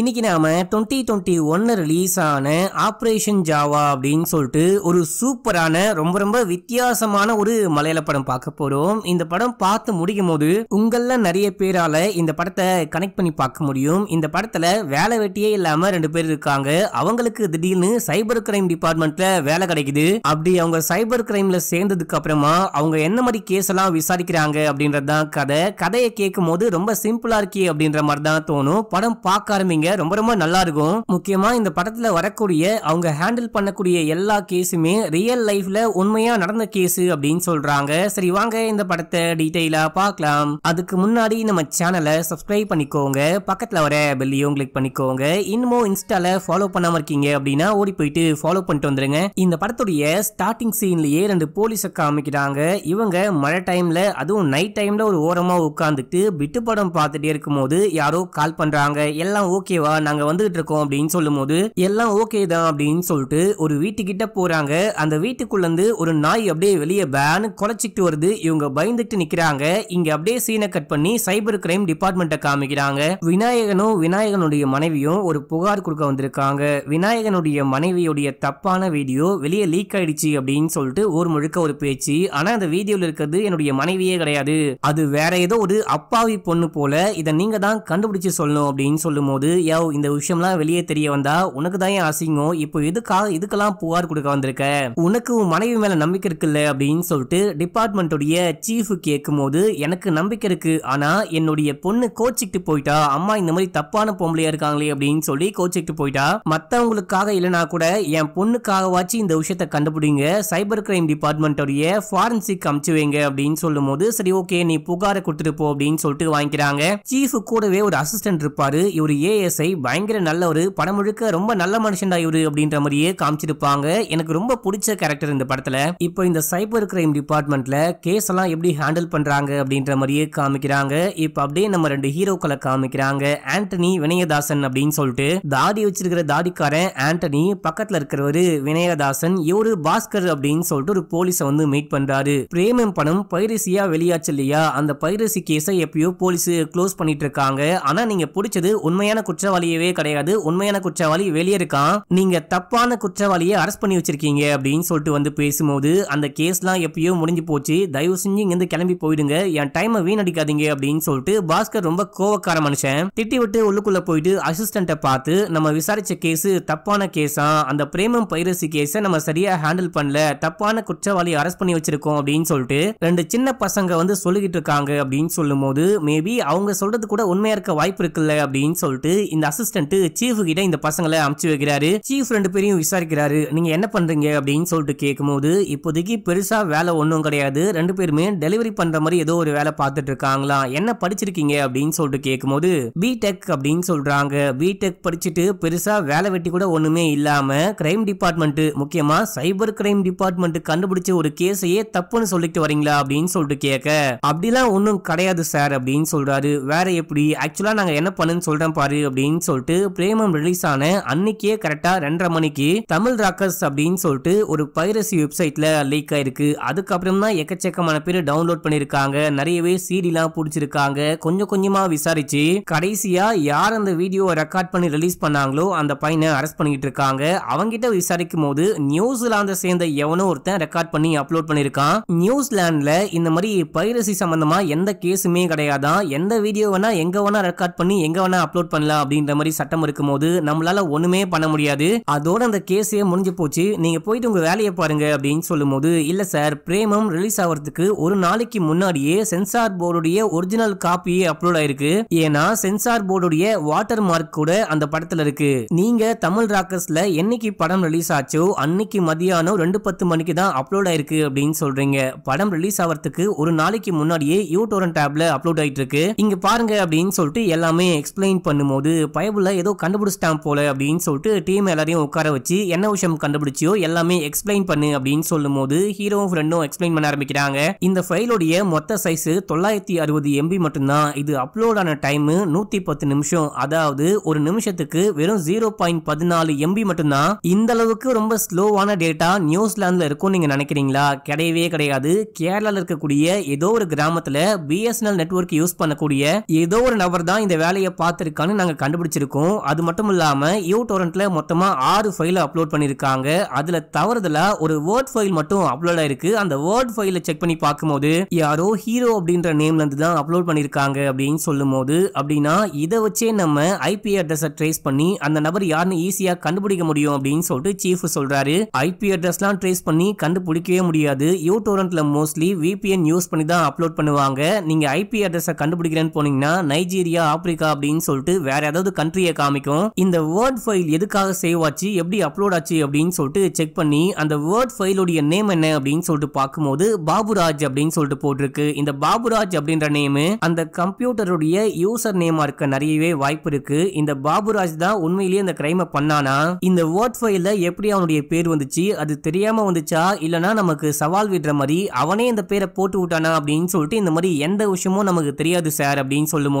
இன்னைக்கு நாம twenty twenty ஒன்னு ரிலீஸ் ஆன ஆப்ரேஷன் ஜாவா அப்படின்னு சொல்லிட்டு ஒரு சூப்பரான ரொம்ப ரொம்ப வித்தியாசமான ஒரு மலையாள படம் பார்க்க போறோம் இந்த படம் பார்த்து முடியும் போது உங்கள நிறைய பேரால இந்த படத்தை கனெக்ட் பண்ணி பார்க்க முடியும் இந்த படத்துல வேலை வெட்டியே இல்லாம ரெண்டு பேர் இருக்காங்க அவங்களுக்கு திடீர்னு சைபர் கிரைம் டிபார்ட்மெண்ட்ல வேலை கிடைக்குது அப்படி அவங்க சைபர் கிரைம்ல சேர்ந்ததுக்கு அப்புறமா அவங்க என்ன மாதிரி கேஸ் எல்லாம் விசாரிக்கிறாங்க அப்படின்றதுதான் கதை கதையை கேட்கும் போது ரொம்ப சிம்பிளா இருக்கே அப்படின்ற மாதிரி தான் தோணும் படம் பார்க்க ஆரம்பிங்க ரொம்ப ரொம்ப நல்லா இருக்கும் முக்கியமா இந்த படத்துல வரக்கூடிய அவங்க ஹேண்டில் பண்ணக்கூடிய எல்லா கேஸுமே ரியல் லைஃப்ல உண்மையா நடந்த கேஸ் அப்படின்னு சொல்றாங்க சரி வாங்க இந்த படத்தை டீடைலா பார்க்கலாம் அதுக்கு முன்னாடி நம்ம சேனலை சப்ஸ்கிரைப் பண்ணிக்கோங்க பக்கத்துல வர பெல்லையும் கிளிக் பண்ணிக்கோங்க இன்னமும் இன்ஸ்டால ஃபாலோ பண்ணாம இருக்கீங்க அப்படின்னா ஓடி போயிட்டு ஃபாலோ பண்ணிட்டு வந்துருங்க இந்த படத்துடைய ஸ்டார்டிங் சீன்லயே ரெண்டு போலீஸை காமிக்கிறாங்க இவங்க மழை டைம்ல அதுவும் நைட் டைம்ல ஒரு ஓரமா உட்காந்துட்டு விட்டு படம் பார்த்துட்டே இருக்கும்போது யாரோ கால் பண்றாங்க எல்லாம் ஓகே ஓகேவா நாங்க வந்துகிட்டு இருக்கோம் அப்படின்னு சொல்லும் போது எல்லாம் ஓகே தான் அப்படின்னு சொல்லிட்டு ஒரு வீட்டுக்கிட்ட போறாங்க அந்த வீட்டுக்குள்ள இருந்து ஒரு நாய் அப்படியே வெளியே பேனு குறைச்சிட்டு வருது இவங்க பயந்துட்டு நிக்கிறாங்க இங்க அப்படியே சீனை கட் பண்ணி சைபர் கிரைம் டிபார்ட்மெண்ட்டை காமிக்கிறாங்க விநாயகனும் விநாயகனுடைய மனைவியும் ஒரு புகார் கொடுக்க வந்திருக்காங்க விநாயகனுடைய மனைவியுடைய தப்பான வீடியோ வெளியே லீக் ஆயிடுச்சு அப்படின்னு சொல்லிட்டு ஊர் முழுக்க ஒரு பேச்சு ஆனா அந்த வீடியோல இருக்கிறது என்னுடைய மனைவியே கிடையாது அது வேற ஏதோ ஒரு அப்பாவி பொண்ணு போல இதை நீங்க தான் கண்டுபிடிச்சு சொல்லணும் அப்படின்னு சொல்லும் போது யோ இந்த விஷயம்லாம் வெளியே தெரிய வந்தா உனக்கு தான் ஏன் அசிங்கம் இப்போ எதுக்காக இதுக்கெல்லாம் புகார் கொடுக்க வந்திருக்க உனக்கு உன் மனைவி மேல நம்பிக்கை இருக்குல்ல அப்படின்னு சொல்லிட்டு டிபார்ட்மெண்ட் சீஃப் கேட்கும் போது எனக்கு நம்பிக்கை இருக்கு ஆனா என்னுடைய பொண்ணு கோச்சிக்கிட்டு போயிட்டா அம்மா இந்த மாதிரி தப்பான பொம்பளையா இருக்காங்களே அப்படின்னு சொல்லி கோச்சிக்கிட்டு போயிட்டா மத்தவங்களுக்காக இல்லனா கூட என் பொண்ணுக்காகவாச்சும் இந்த விஷயத்த கண்டுபிடிங்க சைபர் கிரைம் டிபார்ட்மெண்ட்டோடைய ஃபாரன்சிக் அமுச்சு வைங்க அப்படின்னு சொல்லும் போது சரி ஓகே நீ புகாரை கொடுத்துட்டு போ அப்படின்னு சொல்லிட்டு வாங்கிக்கிறாங்க சீஃப் கூடவே ஒரு அசிஸ்டன்ட் இருப்பாரு இவர் ஏஎஸ் எஸ்ஐ பயங்கர நல்ல ஒரு படம் முழுக்க ரொம்ப நல்ல மனுஷன் இவரு அப்படின்ற மாதிரியே காமிச்சிருப்பாங்க எனக்கு ரொம்ப பிடிச்ச கேரக்டர் இந்த படத்துல இப்ப இந்த சைபர் கிரைம் டிபார்ட்மெண்ட்ல கேஸ் எல்லாம் எப்படி ஹேண்டில் பண்றாங்க அப்படின்ற மாதிரியே காமிக்கிறாங்க இப்ப அப்படியே நம்ம ரெண்டு ஹீரோக்களை காமிக்கிறாங்க ஆண்டனி வினயதாசன் அப்படின்னு சொல்லிட்டு தாடி வச்சிருக்கிற தாடிக்காரன் ஆண்டனி பக்கத்துல இருக்கிறவரு வினயதாசன் இவரு பாஸ்கர் அப்படின்னு சொல்லிட்டு ஒரு போலீஸை வந்து மீட் பண்றாரு பிரேமம் பணம் பைரசியா வெளியாச்சு இல்லையா அந்த பைரசி கேஸை எப்பயோ போலீஸ் க்ளோஸ் பண்ணிட்டு இருக்காங்க ஆனா நீங்க பிடிச்சது உண்மையான குற்றம் குற்றவாளியவே கிடையாது உண்மையான குற்றவாளி வெளியே இருக்கான் நீங்க தப்பான குற்றவாளியை அரெஸ்ட் பண்ணி வச்சிருக்கீங்க அப்படின்னு சொல்லிட்டு வந்து பேசும்போது அந்த கேஸ்லாம் எப்பயோ முடிஞ்சு போச்சு தயவு செஞ்சு இருந்து கிளம்பி போயிடுங்க என் டைம் வீணடிக்காதீங்க அப்படின்னு சொல்லிட்டு பாஸ்கர் ரொம்ப கோவக்கார மனுஷன் திட்டி விட்டு உள்ளுக்குள்ள போயிட்டு அசிஸ்டண்ட்டை பார்த்து நம்ம விசாரிச்ச கேஸ் தப்பான கேஸா அந்த பிரேமம் பைரசி கேஸை நம்ம சரியா ஹேண்டில் பண்ணல தப்பான குற்றவாளி அரெஸ்ட் பண்ணி வச்சிருக்கோம் அப்படின்னு சொல்லிட்டு ரெண்டு சின்ன பசங்க வந்து சொல்லிக்கிட்டு இருக்காங்க அப்படின்னு சொல்லும் போது மேபி அவங்க சொல்றது கூட உண்மையா இருக்க வாய்ப்பு இருக்குல்ல அப்படின்னு சொல்லிட்டு இந்த அசிஸ்டன்ட் சீஃப் கிட்ட இந்த பசங்களை அமுச்சு வைக்கிறாரு சீஃப் ரெண்டு பேரையும் விசாரிக்கிறாரு நீங்க என்ன பண்றீங்க அப்படின்னு சொல்லிட்டு கேட்கும்போது இப்போதைக்கு பெருசா வேலை ஒன்றும் கிடையாது ரெண்டு பேருமே டெலிவரி பண்ற மாதிரி ஏதோ ஒரு வேலை பார்த்துட்டு இருக்காங்களா என்ன படிச்சிருக்கீங்க அப்படின்னு சொல்லிட்டு கேட்கும்போது பிடெக் அப்படின்னு சொல்றாங்க பிடெக் படிச்சுட்டு பெருசா வேலை வெட்டி கூட ஒண்ணுமே இல்லாம கிரைம் டிபார்ட்மெண்ட் முக்கியமா சைபர் கிரைம் டிபார்ட்மெண்ட் கண்டுபிடிச்ச ஒரு கேஸையே தப்புன்னு சொல்லிட்டு வரீங்களா அப்படின்னு சொல்லிட்டு கேட்க அப்படிலாம் ஒன்றும் கிடையாது சார் அப்படின்னு சொல்றாரு வேற எப்படி ஆக்சுவலா நாங்க என்ன பண்ணுன்னு சொல்றேன் பாரு அப்படின்னு சொல்லிட்டு பிரேமம் ரிலீஸ் ஆன அன்னைக்கே கரெக்டா ரெண்டரை மணிக்கு தமிழ் ராக்கர்ஸ் அப்படின்னு சொல்லிட்டு ஒரு பைரசி வெப்சைட்ல லீக் ஆயிருக்கு அதுக்கப்புறம் தான் எக்கச்சக்கமான பேர் டவுன்லோட் பண்ணிருக்காங்க நிறையவே சீடிலாம் பிடிச்சிருக்காங்க கொஞ்சம் கொஞ்சமா விசாரிச்சு கடைசியா யார் அந்த வீடியோவை ரெக்கார்ட் பண்ணி ரிலீஸ் பண்ணாங்களோ அந்த பையனை அரெஸ்ட் பண்ணிட்டு இருக்காங்க அவங்கிட்ட விசாரிக்கும் போது நியூசிலாந்தை சேர்ந்த எவனோ ஒருத்தன் ரெக்கார்ட் பண்ணி அப்லோட் பண்ணிருக்கான் நியூசிலாந்துல இந்த மாதிரி பைரசி சம்பந்தமா எந்த கேஸுமே கிடையாதான் எந்த வீடியோ வேணா எங்க வேணா ரெக்கார்ட் பண்ணி எங்க வேணா அப்லோட் பண்ணலாம் அப்படின்ற மாதிரி சட்டம் இருக்கும்போது நம்மளால ஒண்ணுமே பண்ண முடியாது அதோட அந்த கேஸே முடிஞ்சு போச்சு நீங்க போயிட்டு உங்க வேலையை பாருங்க அப்படின்னு சொல்லும் போது இல்ல சார் பிரேமம் ரிலீஸ் ஆகிறதுக்கு ஒரு நாளைக்கு முன்னாடியே சென்சார் போர்டுடைய ஒரிஜினல் காப்பியே அப்லோட் ஆயிருக்கு ஏன்னா சென்சார் போர்டுடைய வாட்டர் மார்க் கூட அந்த படத்துல இருக்கு நீங்க தமிழ் ராக்கர்ஸ்ல என்னைக்கு படம் ரிலீஸ் ஆச்சோ அன்னைக்கு மதியானம் ரெண்டு பத்து மணிக்கு தான் அப்லோட் ஆயிருக்கு அப்படின்னு சொல்றீங்க படம் ரிலீஸ் ஆகிறதுக்கு ஒரு நாளைக்கு முன்னாடியே யூ டோரன் டேப்ல அப்லோட் ஆயிட்டு இருக்கு இங்க பாருங்க அப்படின்னு சொல்லிட்டு எல்லாமே எக்ஸ்பிளைன் பண்ணும்போது பைபிளில் ஏதோ கண்டுபிடிச்சிட்டான் போல அப்படின்னு சொல்லிட்டு டீம் எல்லாரையும் உட்கார வச்சு என்ன விஷயம் கண்டுபிடிச்சியோ எல்லாமே எக்ஸ்பிளைன் பண்ணு அப்படின்னு சொல்லும் போது ஹீரோவும் ஃப்ரெண்டும் எக்ஸ்பிளைன் பண்ண ஆரம்பிக்கிறாங்க இந்த ஃபைலோடைய மொத்த சைஸ் தொள்ளாயிரத்தி அறுபது எம்பி மட்டும்தான் இது அப்லோட் ஆன டைம் நூத்தி பத்து நிமிஷம் அதாவது ஒரு நிமிஷத்துக்கு வெறும் ஜீரோ பாயிண்ட் பதினாலு எம்பி மட்டும்தான் இந்த அளவுக்கு ரொம்ப ஸ்லோவான டேட்டா நியூசிலாந்துல இருக்கும் நீங்க நினைக்கிறீங்களா கிடையவே கிடையாது கேரளால இருக்கக்கூடிய ஏதோ ஒரு கிராமத்துல பிஎஸ்என்எல் நெட்ஒர்க் யூஸ் பண்ணக்கூடிய ஏதோ ஒரு நபர் தான் இந்த வேலையை பார்த்திருக்கான்னு நாங்க கண்டுபிடிச்சிருக்கும் அது மட்டும் இல்லாமல் யூ டோரண்ட்டில் மொத்தமாக ஆறு ஃபைலை அப்லோட் பண்ணியிருக்காங்க அதில் தவறுதல ஒரு வேர்ட் ஃபைல் மட்டும் அப்லோட் ஆயிருக்கு அந்த வேர்ட் ஃபைலை செக் பண்ணி பார்க்கும்போது யாரோ ஹீரோ அப்படின்ற நேம்ல இருந்து தான் அப்லோட் பண்ணியிருக்காங்க அப்படின்னு சொல்லும் போது அப்படின்னா இதை வச்சே நம்ம ஐபி அட்ரஸை ட்ரேஸ் பண்ணி அந்த நபர் யாருன்னு ஈஸியாக கண்டுபிடிக்க முடியும் அப்படின்னு சொல்லிட்டு சீஃப் சொல்றாரு ஐபி அட்ரஸ்லாம் ட்ரேஸ் பண்ணி கண்டுபிடிக்கவே முடியாது யூ டோரண்ட்ல மோஸ்ட்லி விபிஎன் யூஸ் பண்ணி தான் அப்லோட் பண்ணுவாங்க நீங்க ஐபி அட்ரஸை கண்டுபிடிக்கிறேன்னு போனீங்கன்னா நைஜீரியா ஆப்பிரிக்கா அப்படின்னு சொல்லிட்டு வேற அதாவது கண்ட்ரியை காமிக்கும் இந்த வேர்ட் ஃபைல் எதுக்காக சேவ் ஆச்சு எப்படி அப்லோட் ஆச்சு அப்படின்னு சொல்லிட்டு செக் பண்ணி அந்த வேர்ட் ஃபைலுடைய நேம் என்ன அப்படின்னு சொல்லிட்டு பார்க்கும்போது பாபுராஜ் அப்படின்னு சொல்லிட்டு போட்டிருக்கு இந்த பாபுராஜ் அப்படின்ற நேமு அந்த கம்ப்யூட்டருடைய யூசர் நேமா இருக்க நிறையவே வாய்ப்பு இருக்கு இந்த பாபுராஜ் தான் உண்மையிலேயே இந்த கிரைமை பண்ணானா இந்த வேர்ட் ஃபைல்ல எப்படி அவனுடைய பேர் வந்துச்சு அது தெரியாம வந்துச்சா இல்லனா நமக்கு சவால் விடுற மாதிரி அவனே இந்த பேரை போட்டு விட்டானா அப்படின்னு சொல்லிட்டு இந்த மாதிரி எந்த விஷயமும் நமக்கு தெரியாது சார் அப்படின்னு சொல்லும்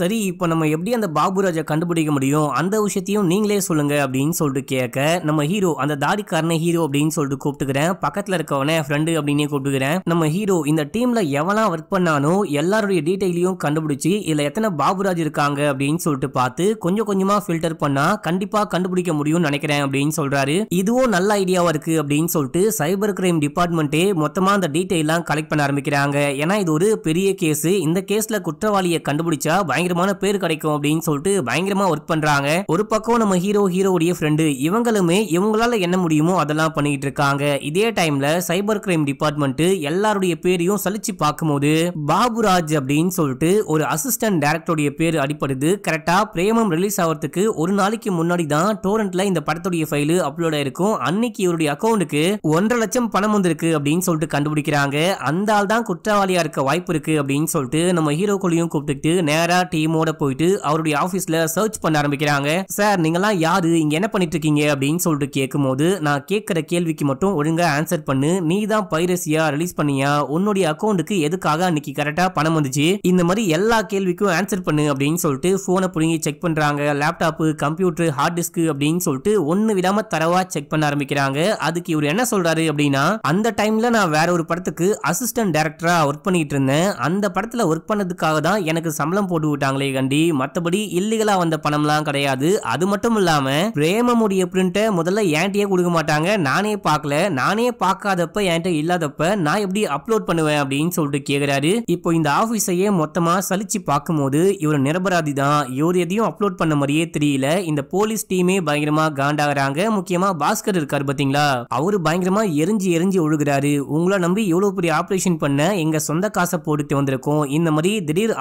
சரி இப்போ நம்ம எப்படி அந்த பாபுராஜ் ராஜா கண்டுபிடிக்க முடியும் அந்த விஷயத்தையும் நீங்களே சொல்லுங்க அப்படின்னு சொல்லிட்டு கேட்க நம்ம ஹீரோ அந்த தாடிக்காரனை ஹீரோ அப்படின்னு சொல்லிட்டு கூப்பிட்டுக்கிறேன் பக்கத்துல இருக்கவனே ஃப்ரெண்டு அப்படின்னு கூப்பிட்டுக்கிறேன் நம்ம ஹீரோ இந்த டீம்ல எவெல்லாம் ஒர்க் பண்ணானோ எல்லாருடைய டீட்டெயிலையும் கண்டுபிடிச்சி இதில் எத்தனை பாபுராஜ் இருக்காங்க அப்படின்னு சொல்லிட்டு பார்த்து கொஞ்சம் கொஞ்சமாக ஃபில்டர் பண்ணா கண்டிப்பாக கண்டுபிடிக்க முடியும்னு நினைக்கிறேன் அப்படின்னு சொல்றாரு இதுவும் நல்ல ஐடியாவா இருக்கு அப்படின்னு சொல்லிட்டு சைபர் கிரைம் டிபார்ட்மெண்ட்டே மொத்தமாக அந்த டீட்டெயிலாம் கலெக்ட் பண்ண ஆரம்பிக்கிறாங்க ஏன்னா இது ஒரு பெரிய கேஸ் இந்த கேஸில் குற்றவாளியை கண்டுபிடிச்சா பயங்கரமான பேர் கிடைக்கும் அப்படின்னு சொல்லிட்டு பயங்கரமா ஒர்க் பண்றாங்க ஒரு பக்கம் நம்ம ஹீரோ ஹீரோடைய ஃப்ரெண்டு இவங்களுமே இவங்களால என்ன முடியுமோ அதெல்லாம் பண்ணிட்டு இருக்காங்க இதே டைம்ல சைபர் கிரைம் டிபார்ட்மெண்ட் எல்லாருடைய பேரையும் சலிச்சு பார்க்கும்போது பாபுராஜ் அப்படின்னு சொல்லிட்டு ஒரு அசிஸ்டன்ட் டேரக்டருடைய பேர் அடிப்படுது கரெக்டா பிரேமம் ரிலீஸ் ஆகிறதுக்கு ஒரு நாளைக்கு முன்னாடி தான் டோரண்ட்ல இந்த படத்துடைய ஃபைலு அப்லோட் ஆயிருக்கும் அன்னைக்கு இவருடைய அக்கௌண்ட்டுக்கு ஒன்றரை லட்சம் பணம் வந்திருக்கு அப்படின்னு சொல்லிட்டு கண்டுபிடிக்கிறாங்க அந்த ஆள் தான் குற்றவாளியா இருக்க வாய்ப்பு இருக்கு அப்படின்னு சொல்லிட்டு நம்ம ஹீரோக்குள்ளையும் கூப்பிட்டுட்டு நேரா டீமோட போயிட்டு அவருடைய ஆஃபீஸ் ஆபீஸ்ல சர்ச் பண்ண ஆரம்பிக்கிறாங்க சார் நீங்க எல்லாம் யாரு இங்க என்ன பண்ணிட்டு இருக்கீங்க அப்படின்னு சொல்லிட்டு கேட்கும்போது நான் கேட்கிற கேள்விக்கு மட்டும் ஒழுங்கா ஆன்சர் பண்ணு நீ தான் பைரசியா ரிலீஸ் பண்ணியா உன்னுடைய அக்கௌண்ட்டுக்கு எதுக்காக அன்னைக்கு கரெக்டா பணம் வந்துச்சு இந்த மாதிரி எல்லா கேள்விக்கும் ஆன்சர் பண்ணு அப்படின்னு சொல்லிட்டு போனை புடுங்கி செக் பண்றாங்க லேப்டாப்பு கம்ப்யூட்டர் ஹார்ட் டிஸ்க் அப்படின்னு சொல்லிட்டு ஒன்னு விடாம தரவா செக் பண்ண ஆரம்பிக்கிறாங்க அதுக்கு இவர் என்ன சொல்றாரு அப்படின்னா அந்த டைம்ல நான் வேற ஒரு படத்துக்கு அசிஸ்டன்ட் டைரக்டரா ஒர்க் பண்ணிட்டு இருந்தேன் அந்த படத்துல ஒர்க் பண்ணதுக்காக தான் எனக்கு சம்பளம் போட்டு விட்டாங்களே கண்டி மற்றபடி இல்லை சப்சிடிகளாக வந்த பணம்லாம் கிடையாது அது மட்டும் இல்லாம பிரேமமுடைய பிரிண்ட முதல்ல ஏன்ட்டியே கொடுக்க மாட்டாங்க நானே பார்க்கல நானே பார்க்காதப்ப என்கிட்ட இல்லாதப்ப நான் எப்படி அப்லோட் பண்ணுவேன் அப்படின்னு சொல்லிட்டு கேக்குறாரு இப்போ இந்த ஆபீஸையே மொத்தமா சலிச்சு பார்க்கும்போது இவர் நிரபராதி தான் இவர் எதையும் அப்லோட் பண்ண மாதிரியே தெரியல இந்த போலீஸ் டீமே பயங்கரமா காண்டாகிறாங்க முக்கியமா பாஸ்கர் இருக்காரு பாத்தீங்களா அவரு பயங்கரமா எரிஞ்சு எரிஞ்சு ஒழுகிறாரு உங்களை நம்பி எவ்வளோ பெரிய ஆப்ரேஷன் பண்ண எங்க சொந்த காசை போட்டுட்டு வந்திருக்கோம் இந்த மாதிரி திடீர்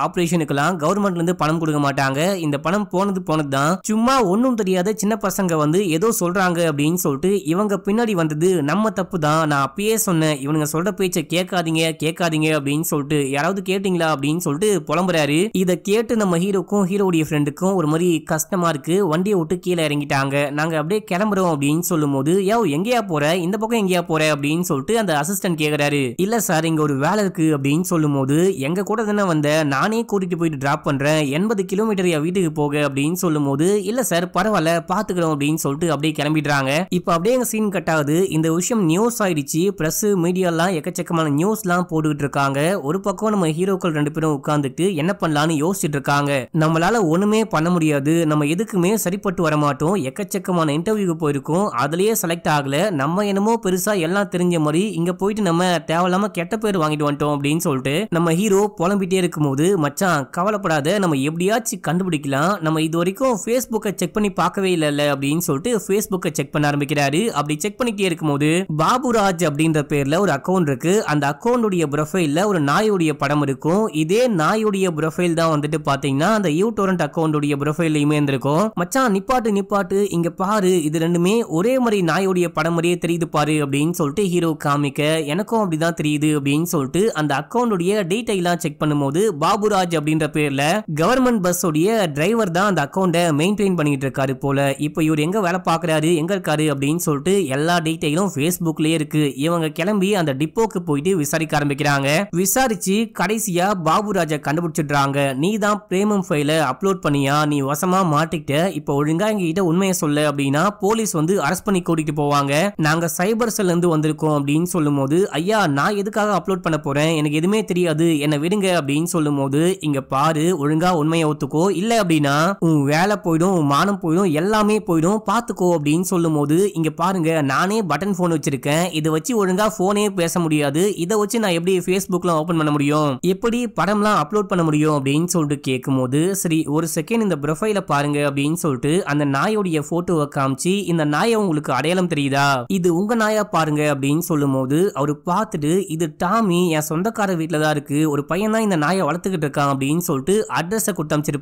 கவர்மெண்ட்ல இருந்து பணம் கொடுக்க மாட்டாங்க இந்த பணம் போனது போனது தான் சும்மா ஒன்றும் தெரியாத சின்ன பசங்க வந்து ஏதோ சொல்றாங்க அப்படின்னு சொல்லிட்டு இவங்க பின்னாடி வந்தது நம்ம தப்பு தான் நான் அப்பயே சொன்னேன் இவனுங்க சொல்ற பேச்சை கேட்காதீங்க கேட்காதீங்க அப்படின்னு சொல்லிட்டு யாராவது கேட்டீங்களா அப்படின்னு சொல்லிட்டு புலம்புறாரு இதை கேட்டு நம்ம ஹீரோக்கும் ஹீரோடைய ஃப்ரெண்டுக்கும் ஒரு மாதிரி கஷ்டமா இருக்கு வண்டியை விட்டு கீழே இறங்கிட்டாங்க நாங்க அப்படியே கிளம்புறோம் அப்படின்னு சொல்லும் போது யோ எங்கேயா போற இந்த பக்கம் எங்கேயா போற அப்படின்னு சொல்லிட்டு அந்த அசிஸ்டன்ட் கேக்குறாரு இல்ல சார் இங்க ஒரு வேலை இருக்கு அப்படின்னு சொல்லும் போது எங்க கூட தானே வந்த நானே கூட்டிட்டு போயிட்டு டிராப் பண்றேன் எண்பது கிலோமீட்டர் வீட்டுக்கு போக அப்படின்னு சொல்லும் போது இல்ல சார் பரவாயில்ல பாத்துக்கிறோம் அப்படின்னு சொல்லிட்டு அப்படியே கிளம்பிடுறாங்க இப்ப அப்படியே எங்க சீன் கட் ஆகுது இந்த விஷயம் நியூஸ் ஆயிடுச்சு பிரஸ் மீடியா எல்லாம் எக்கச்சக்கமான நியூஸ் எல்லாம் போட்டுக்கிட்டு இருக்காங்க ஒரு பக்கம் நம்ம ஹீரோக்கள் ரெண்டு பேரும் உட்காந்துட்டு என்ன பண்ணலாம்னு யோசிச்சுட்டு இருக்காங்க நம்மளால ஒண்ணுமே பண்ண முடியாது நம்ம எதுக்குமே சரிப்பட்டு வர மாட்டோம் எக்கச்சக்கமான இன்டர்வியூக்கு போயிருக்கோம் அதுலயே செலக்ட் ஆகல நம்ம என்னமோ பெருசா எல்லாம் தெரிஞ்ச மாதிரி இங்க போயிட்டு நம்ம தேவையில்லாம கெட்ட பேர் வாங்கிட்டு வந்துட்டோம் அப்படின்னு சொல்லிட்டு நம்ம ஹீரோ புலம்பிட்டே இருக்கும்போது மச்சான் கவலைப்படாத நம்ம எப்படியாச்சும் கண்டுபிடிக்கலாம் ஆனால் நம்ம இது வரைக்கும் ஃபேஸ்புக்கை செக் பண்ணி பார்க்கவே இல்லை அப்படின்னு சொல்லிட்டு ஃபேஸ்புக்கை செக் பண்ண ஆரம்பிக்கிறாரு அப்படி செக் பண்ணிட்டே இருக்கும்போது பாபுராஜ் அப்படின்ற பேரில் ஒரு அக்கௌண்ட் இருக்கு அந்த அக்கௌண்டுடைய ப்ரொஃபைலில் ஒரு நாயுடைய படம் இருக்கும் இதே நாயுடைய ப்ரொஃபைல் தான் வந்துட்டு பார்த்தீங்கன்னா அந்த யூ டோரண்ட் அக்கௌண்டுடைய ப்ரொஃபைல்லையுமே இருந்திருக்கும் மச்சான் நிப்பாட்டு நிப்பாட்டு இங்கே பாரு இது ரெண்டுமே ஒரே மாதிரி நாயுடைய படம் மாதிரியே தெரியுது பாரு அப்படின்னு சொல்லிட்டு ஹீரோ காமிக்க எனக்கும் அப்படிதான் தெரியுது அப்படின்னு சொல்லிட்டு அந்த அக்கௌண்டுடைய டீட்டெயிலாக செக் பண்ணும்போது பாபுராஜ் அப்படின்ற பேரில் கவர்மெண்ட் பஸ்ஸுடைய டிரைவர் டிரைவர் தான் அந்த அக்கௌண்ட்டை மெயின்டைன் பண்ணிட்டு இருக்காரு போல இப்போ இவர் எங்கே வேலை பார்க்குறாரு எங்கே இருக்காரு அப்படின்னு சொல்லிட்டு எல்லா டீட்டெயிலும் ஃபேஸ்புக்லேயே இருக்கு இவங்க கிளம்பி அந்த டிப்போக்கு போயிட்டு விசாரிக்க ஆரம்பிக்கிறாங்க விசாரிச்சு கடைசியா பாபுராஜா கண்டுபிடிச்சிடுறாங்க நீ தான் பிரேமம் ஃபைல அப்லோட் பண்ணியா நீ வசமா மாட்டிக்கிட்ட இப்போ ஒழுங்கா எங்ககிட்ட உண்மையை சொல்ல அப்படின்னா போலீஸ் வந்து அரெஸ்ட் பண்ணி கூட்டிட்டு போவாங்க நாங்க சைபர் செல் இருந்து வந்திருக்கோம் அப்படின்னு சொல்லும் போது ஐயா நான் எதுக்காக அப்லோட் பண்ண போறேன் எனக்கு எதுவுமே தெரியாது என்னை விடுங்க அப்படின்னு சொல்லும் போது இங்க பாரு ஒழுங்கா உண்மையை ஒத்துக்கோ இல்லை அப்படின்னு அப்படின்னா உன் வேலை போயிடும் உன் மானம் போயிடும் எல்லாமே போயிடும் பார்த்துக்கோ அப்படின்னு சொல்லும் போது இங்க பாருங்க நானே பட்டன் போன் வச்சிருக்கேன் இதை வச்சு ஒழுங்கா போனே பேச முடியாது இதை வச்சு நான் எப்படி ஃபேஸ்புக்லாம் ஓப்பன் பண்ண முடியும் எப்படி படம்லாம் அப்லோட் பண்ண முடியும் அப்படின்னு சொல்லிட்டு கேட்கும் போது சரி ஒரு செகண்ட் இந்த ப்ரொஃபைல பாருங்க அப்படின்னு சொல்லிட்டு அந்த நாயோடைய போட்டோவை காமிச்சு இந்த நாயை உங்களுக்கு அடையாளம் தெரியுதா இது உங்க நாயா பாருங்க அப்படின்னு சொல்லும் போது அவர் பார்த்துட்டு இது டாமி என் சொந்தக்கார வீட்டில் தான் இருக்கு ஒரு பையன் தான் இந்த நாயை வளர்த்துக்கிட்டு இருக்கான் அப்படின்னு சொல்லிட்டு அட்ரஸை கொடுத்து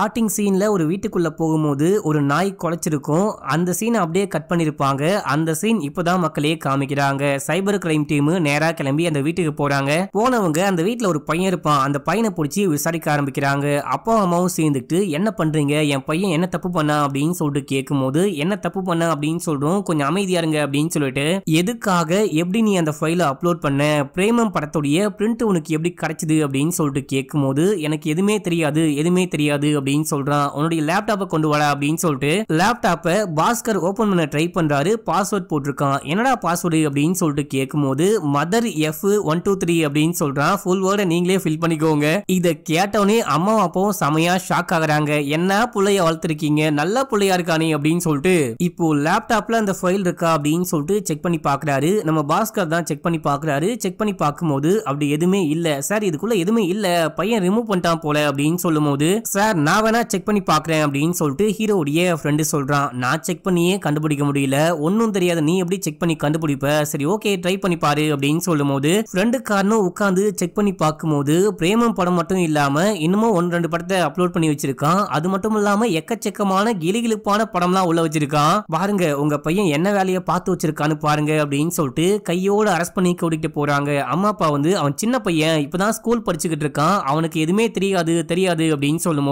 ஸ்டார்டிங் சீனில் ஒரு வீட்டுக்குள்ளே போகும்போது ஒரு நாய் குலைச்சிருக்கும் அந்த சீனை அப்படியே கட் பண்ணியிருப்பாங்க அந்த சீன் இப்போ தான் மக்களே காமிக்கிறாங்க சைபர் கிரைம் டீமு நேராக கிளம்பி அந்த வீட்டுக்கு போகிறாங்க போனவங்க அந்த வீட்டில் ஒரு பையன் இருப்பான் அந்த பையனை பிடிச்சி விசாரிக்க ஆரம்பிக்கிறாங்க அப்பா அம்மாவும் சேர்ந்துக்கிட்டு என்ன பண்ணுறீங்க என் பையன் என்ன தப்பு பண்ணா அப்படின்னு சொல்லிட்டு கேட்கும்போது என்ன தப்பு பண்ண அப்படின்னு சொல்கிறோம் கொஞ்சம் அமைதியாக இருங்க அப்படின்னு சொல்லிட்டு எதுக்காக எப்படி நீ அந்த ஃபைலை அப்லோட் பண்ண பிரேமம் படத்துடைய பிரிண்ட் உனக்கு எப்படி கிடைச்சிது அப்படின்னு சொல்லிட்டு கேட்கும்போது எனக்கு எதுவுமே தெரியாது எதுவுமே தெரியாது அப்படின்னு சொல்றான் உன்னுடைய லேப்டாப்பை கொண்டு வர அப்படின்னு சொல்லிட்டு லேப்டாப்பை பாஸ்கர் ஓபன் பண்ண ட்ரை பண்றாரு பாஸ்வேர்ட் போட்டிருக்கான் என்னடா பாஸ்வேர்டு அப்படின்னு சொல்லிட்டு கேட்கும்போது mother F one two three அப்படின்னு சொல்றான் ஃபுல் வேர்டை நீங்களே ஃபில் பண்ணிக்கோங்க இதை கேட்டோடனே அம்மா அப்பாவும் செமையா ஷாக் ஆகுறாங்க என்ன பிள்ளைய வளர்த்துருக்கீங்க நல்ல பிள்ளையா இருக்கானே அப்படின்னு சொல்லிட்டு இப்போ லேப்டாப்ல அந்த ஃபைல் இருக்கா அப்படின்னு சொல்லிட்டு செக் பண்ணி பாக்குறாரு நம்ம பாஸ்கர் தான் செக் பண்ணி பாக்குறாரு செக் பண்ணி பார்க்கும்போது அப்படி எதுவுமே இல்ல சார் இதுக்குள்ள எதுவுமே இல்ல பையன் ரிமூவ் பண்ணிட்டான் போல அப்படின்னு சொல்லும் போது சார் நான் வேணா செக் பண்ணி பார்க்குறேன் அப்படின்னு சொல்லிட்டு ஹீரோடைய ஃப்ரெண்டு சொல்கிறான் நான் செக் பண்ணியே கண்டுபிடிக்க முடியல ஒன்றும் தெரியாது நீ எப்படி செக் பண்ணி கண்டுபிடிப்ப சரி ஓகே ட்ரை பண்ணி பாரு அப்படின்னு சொல்லும் போது ஃப்ரெண்டு காரணம் உட்காந்து செக் பண்ணி பார்க்கும்போது பிரேமம் படம் மட்டும் இல்லாமல் இன்னமும் ஒன்று ரெண்டு படத்தை அப்லோட் பண்ணி வச்சிருக்கான் அது மட்டும் இல்லாமல் எக்கச்சக்கமான கிளிகிழிப்பான படம்லாம் உள்ள வச்சிருக்கான் பாருங்க உங்க பையன் என்ன வேலையை பார்த்து வச்சிருக்கான்னு பாருங்க அப்படின்னு சொல்லிட்டு கையோட அரெஸ்ட் பண்ணி கூட்டிகிட்டு போறாங்க அம்மா அப்பா வந்து அவன் சின்ன பையன் இப்பதான் ஸ்கூல் படிச்சுக்கிட்டு இருக்கான் அவனுக்கு எதுவுமே தெரியாது தெரியாது அப்படின்னு சொல்லும்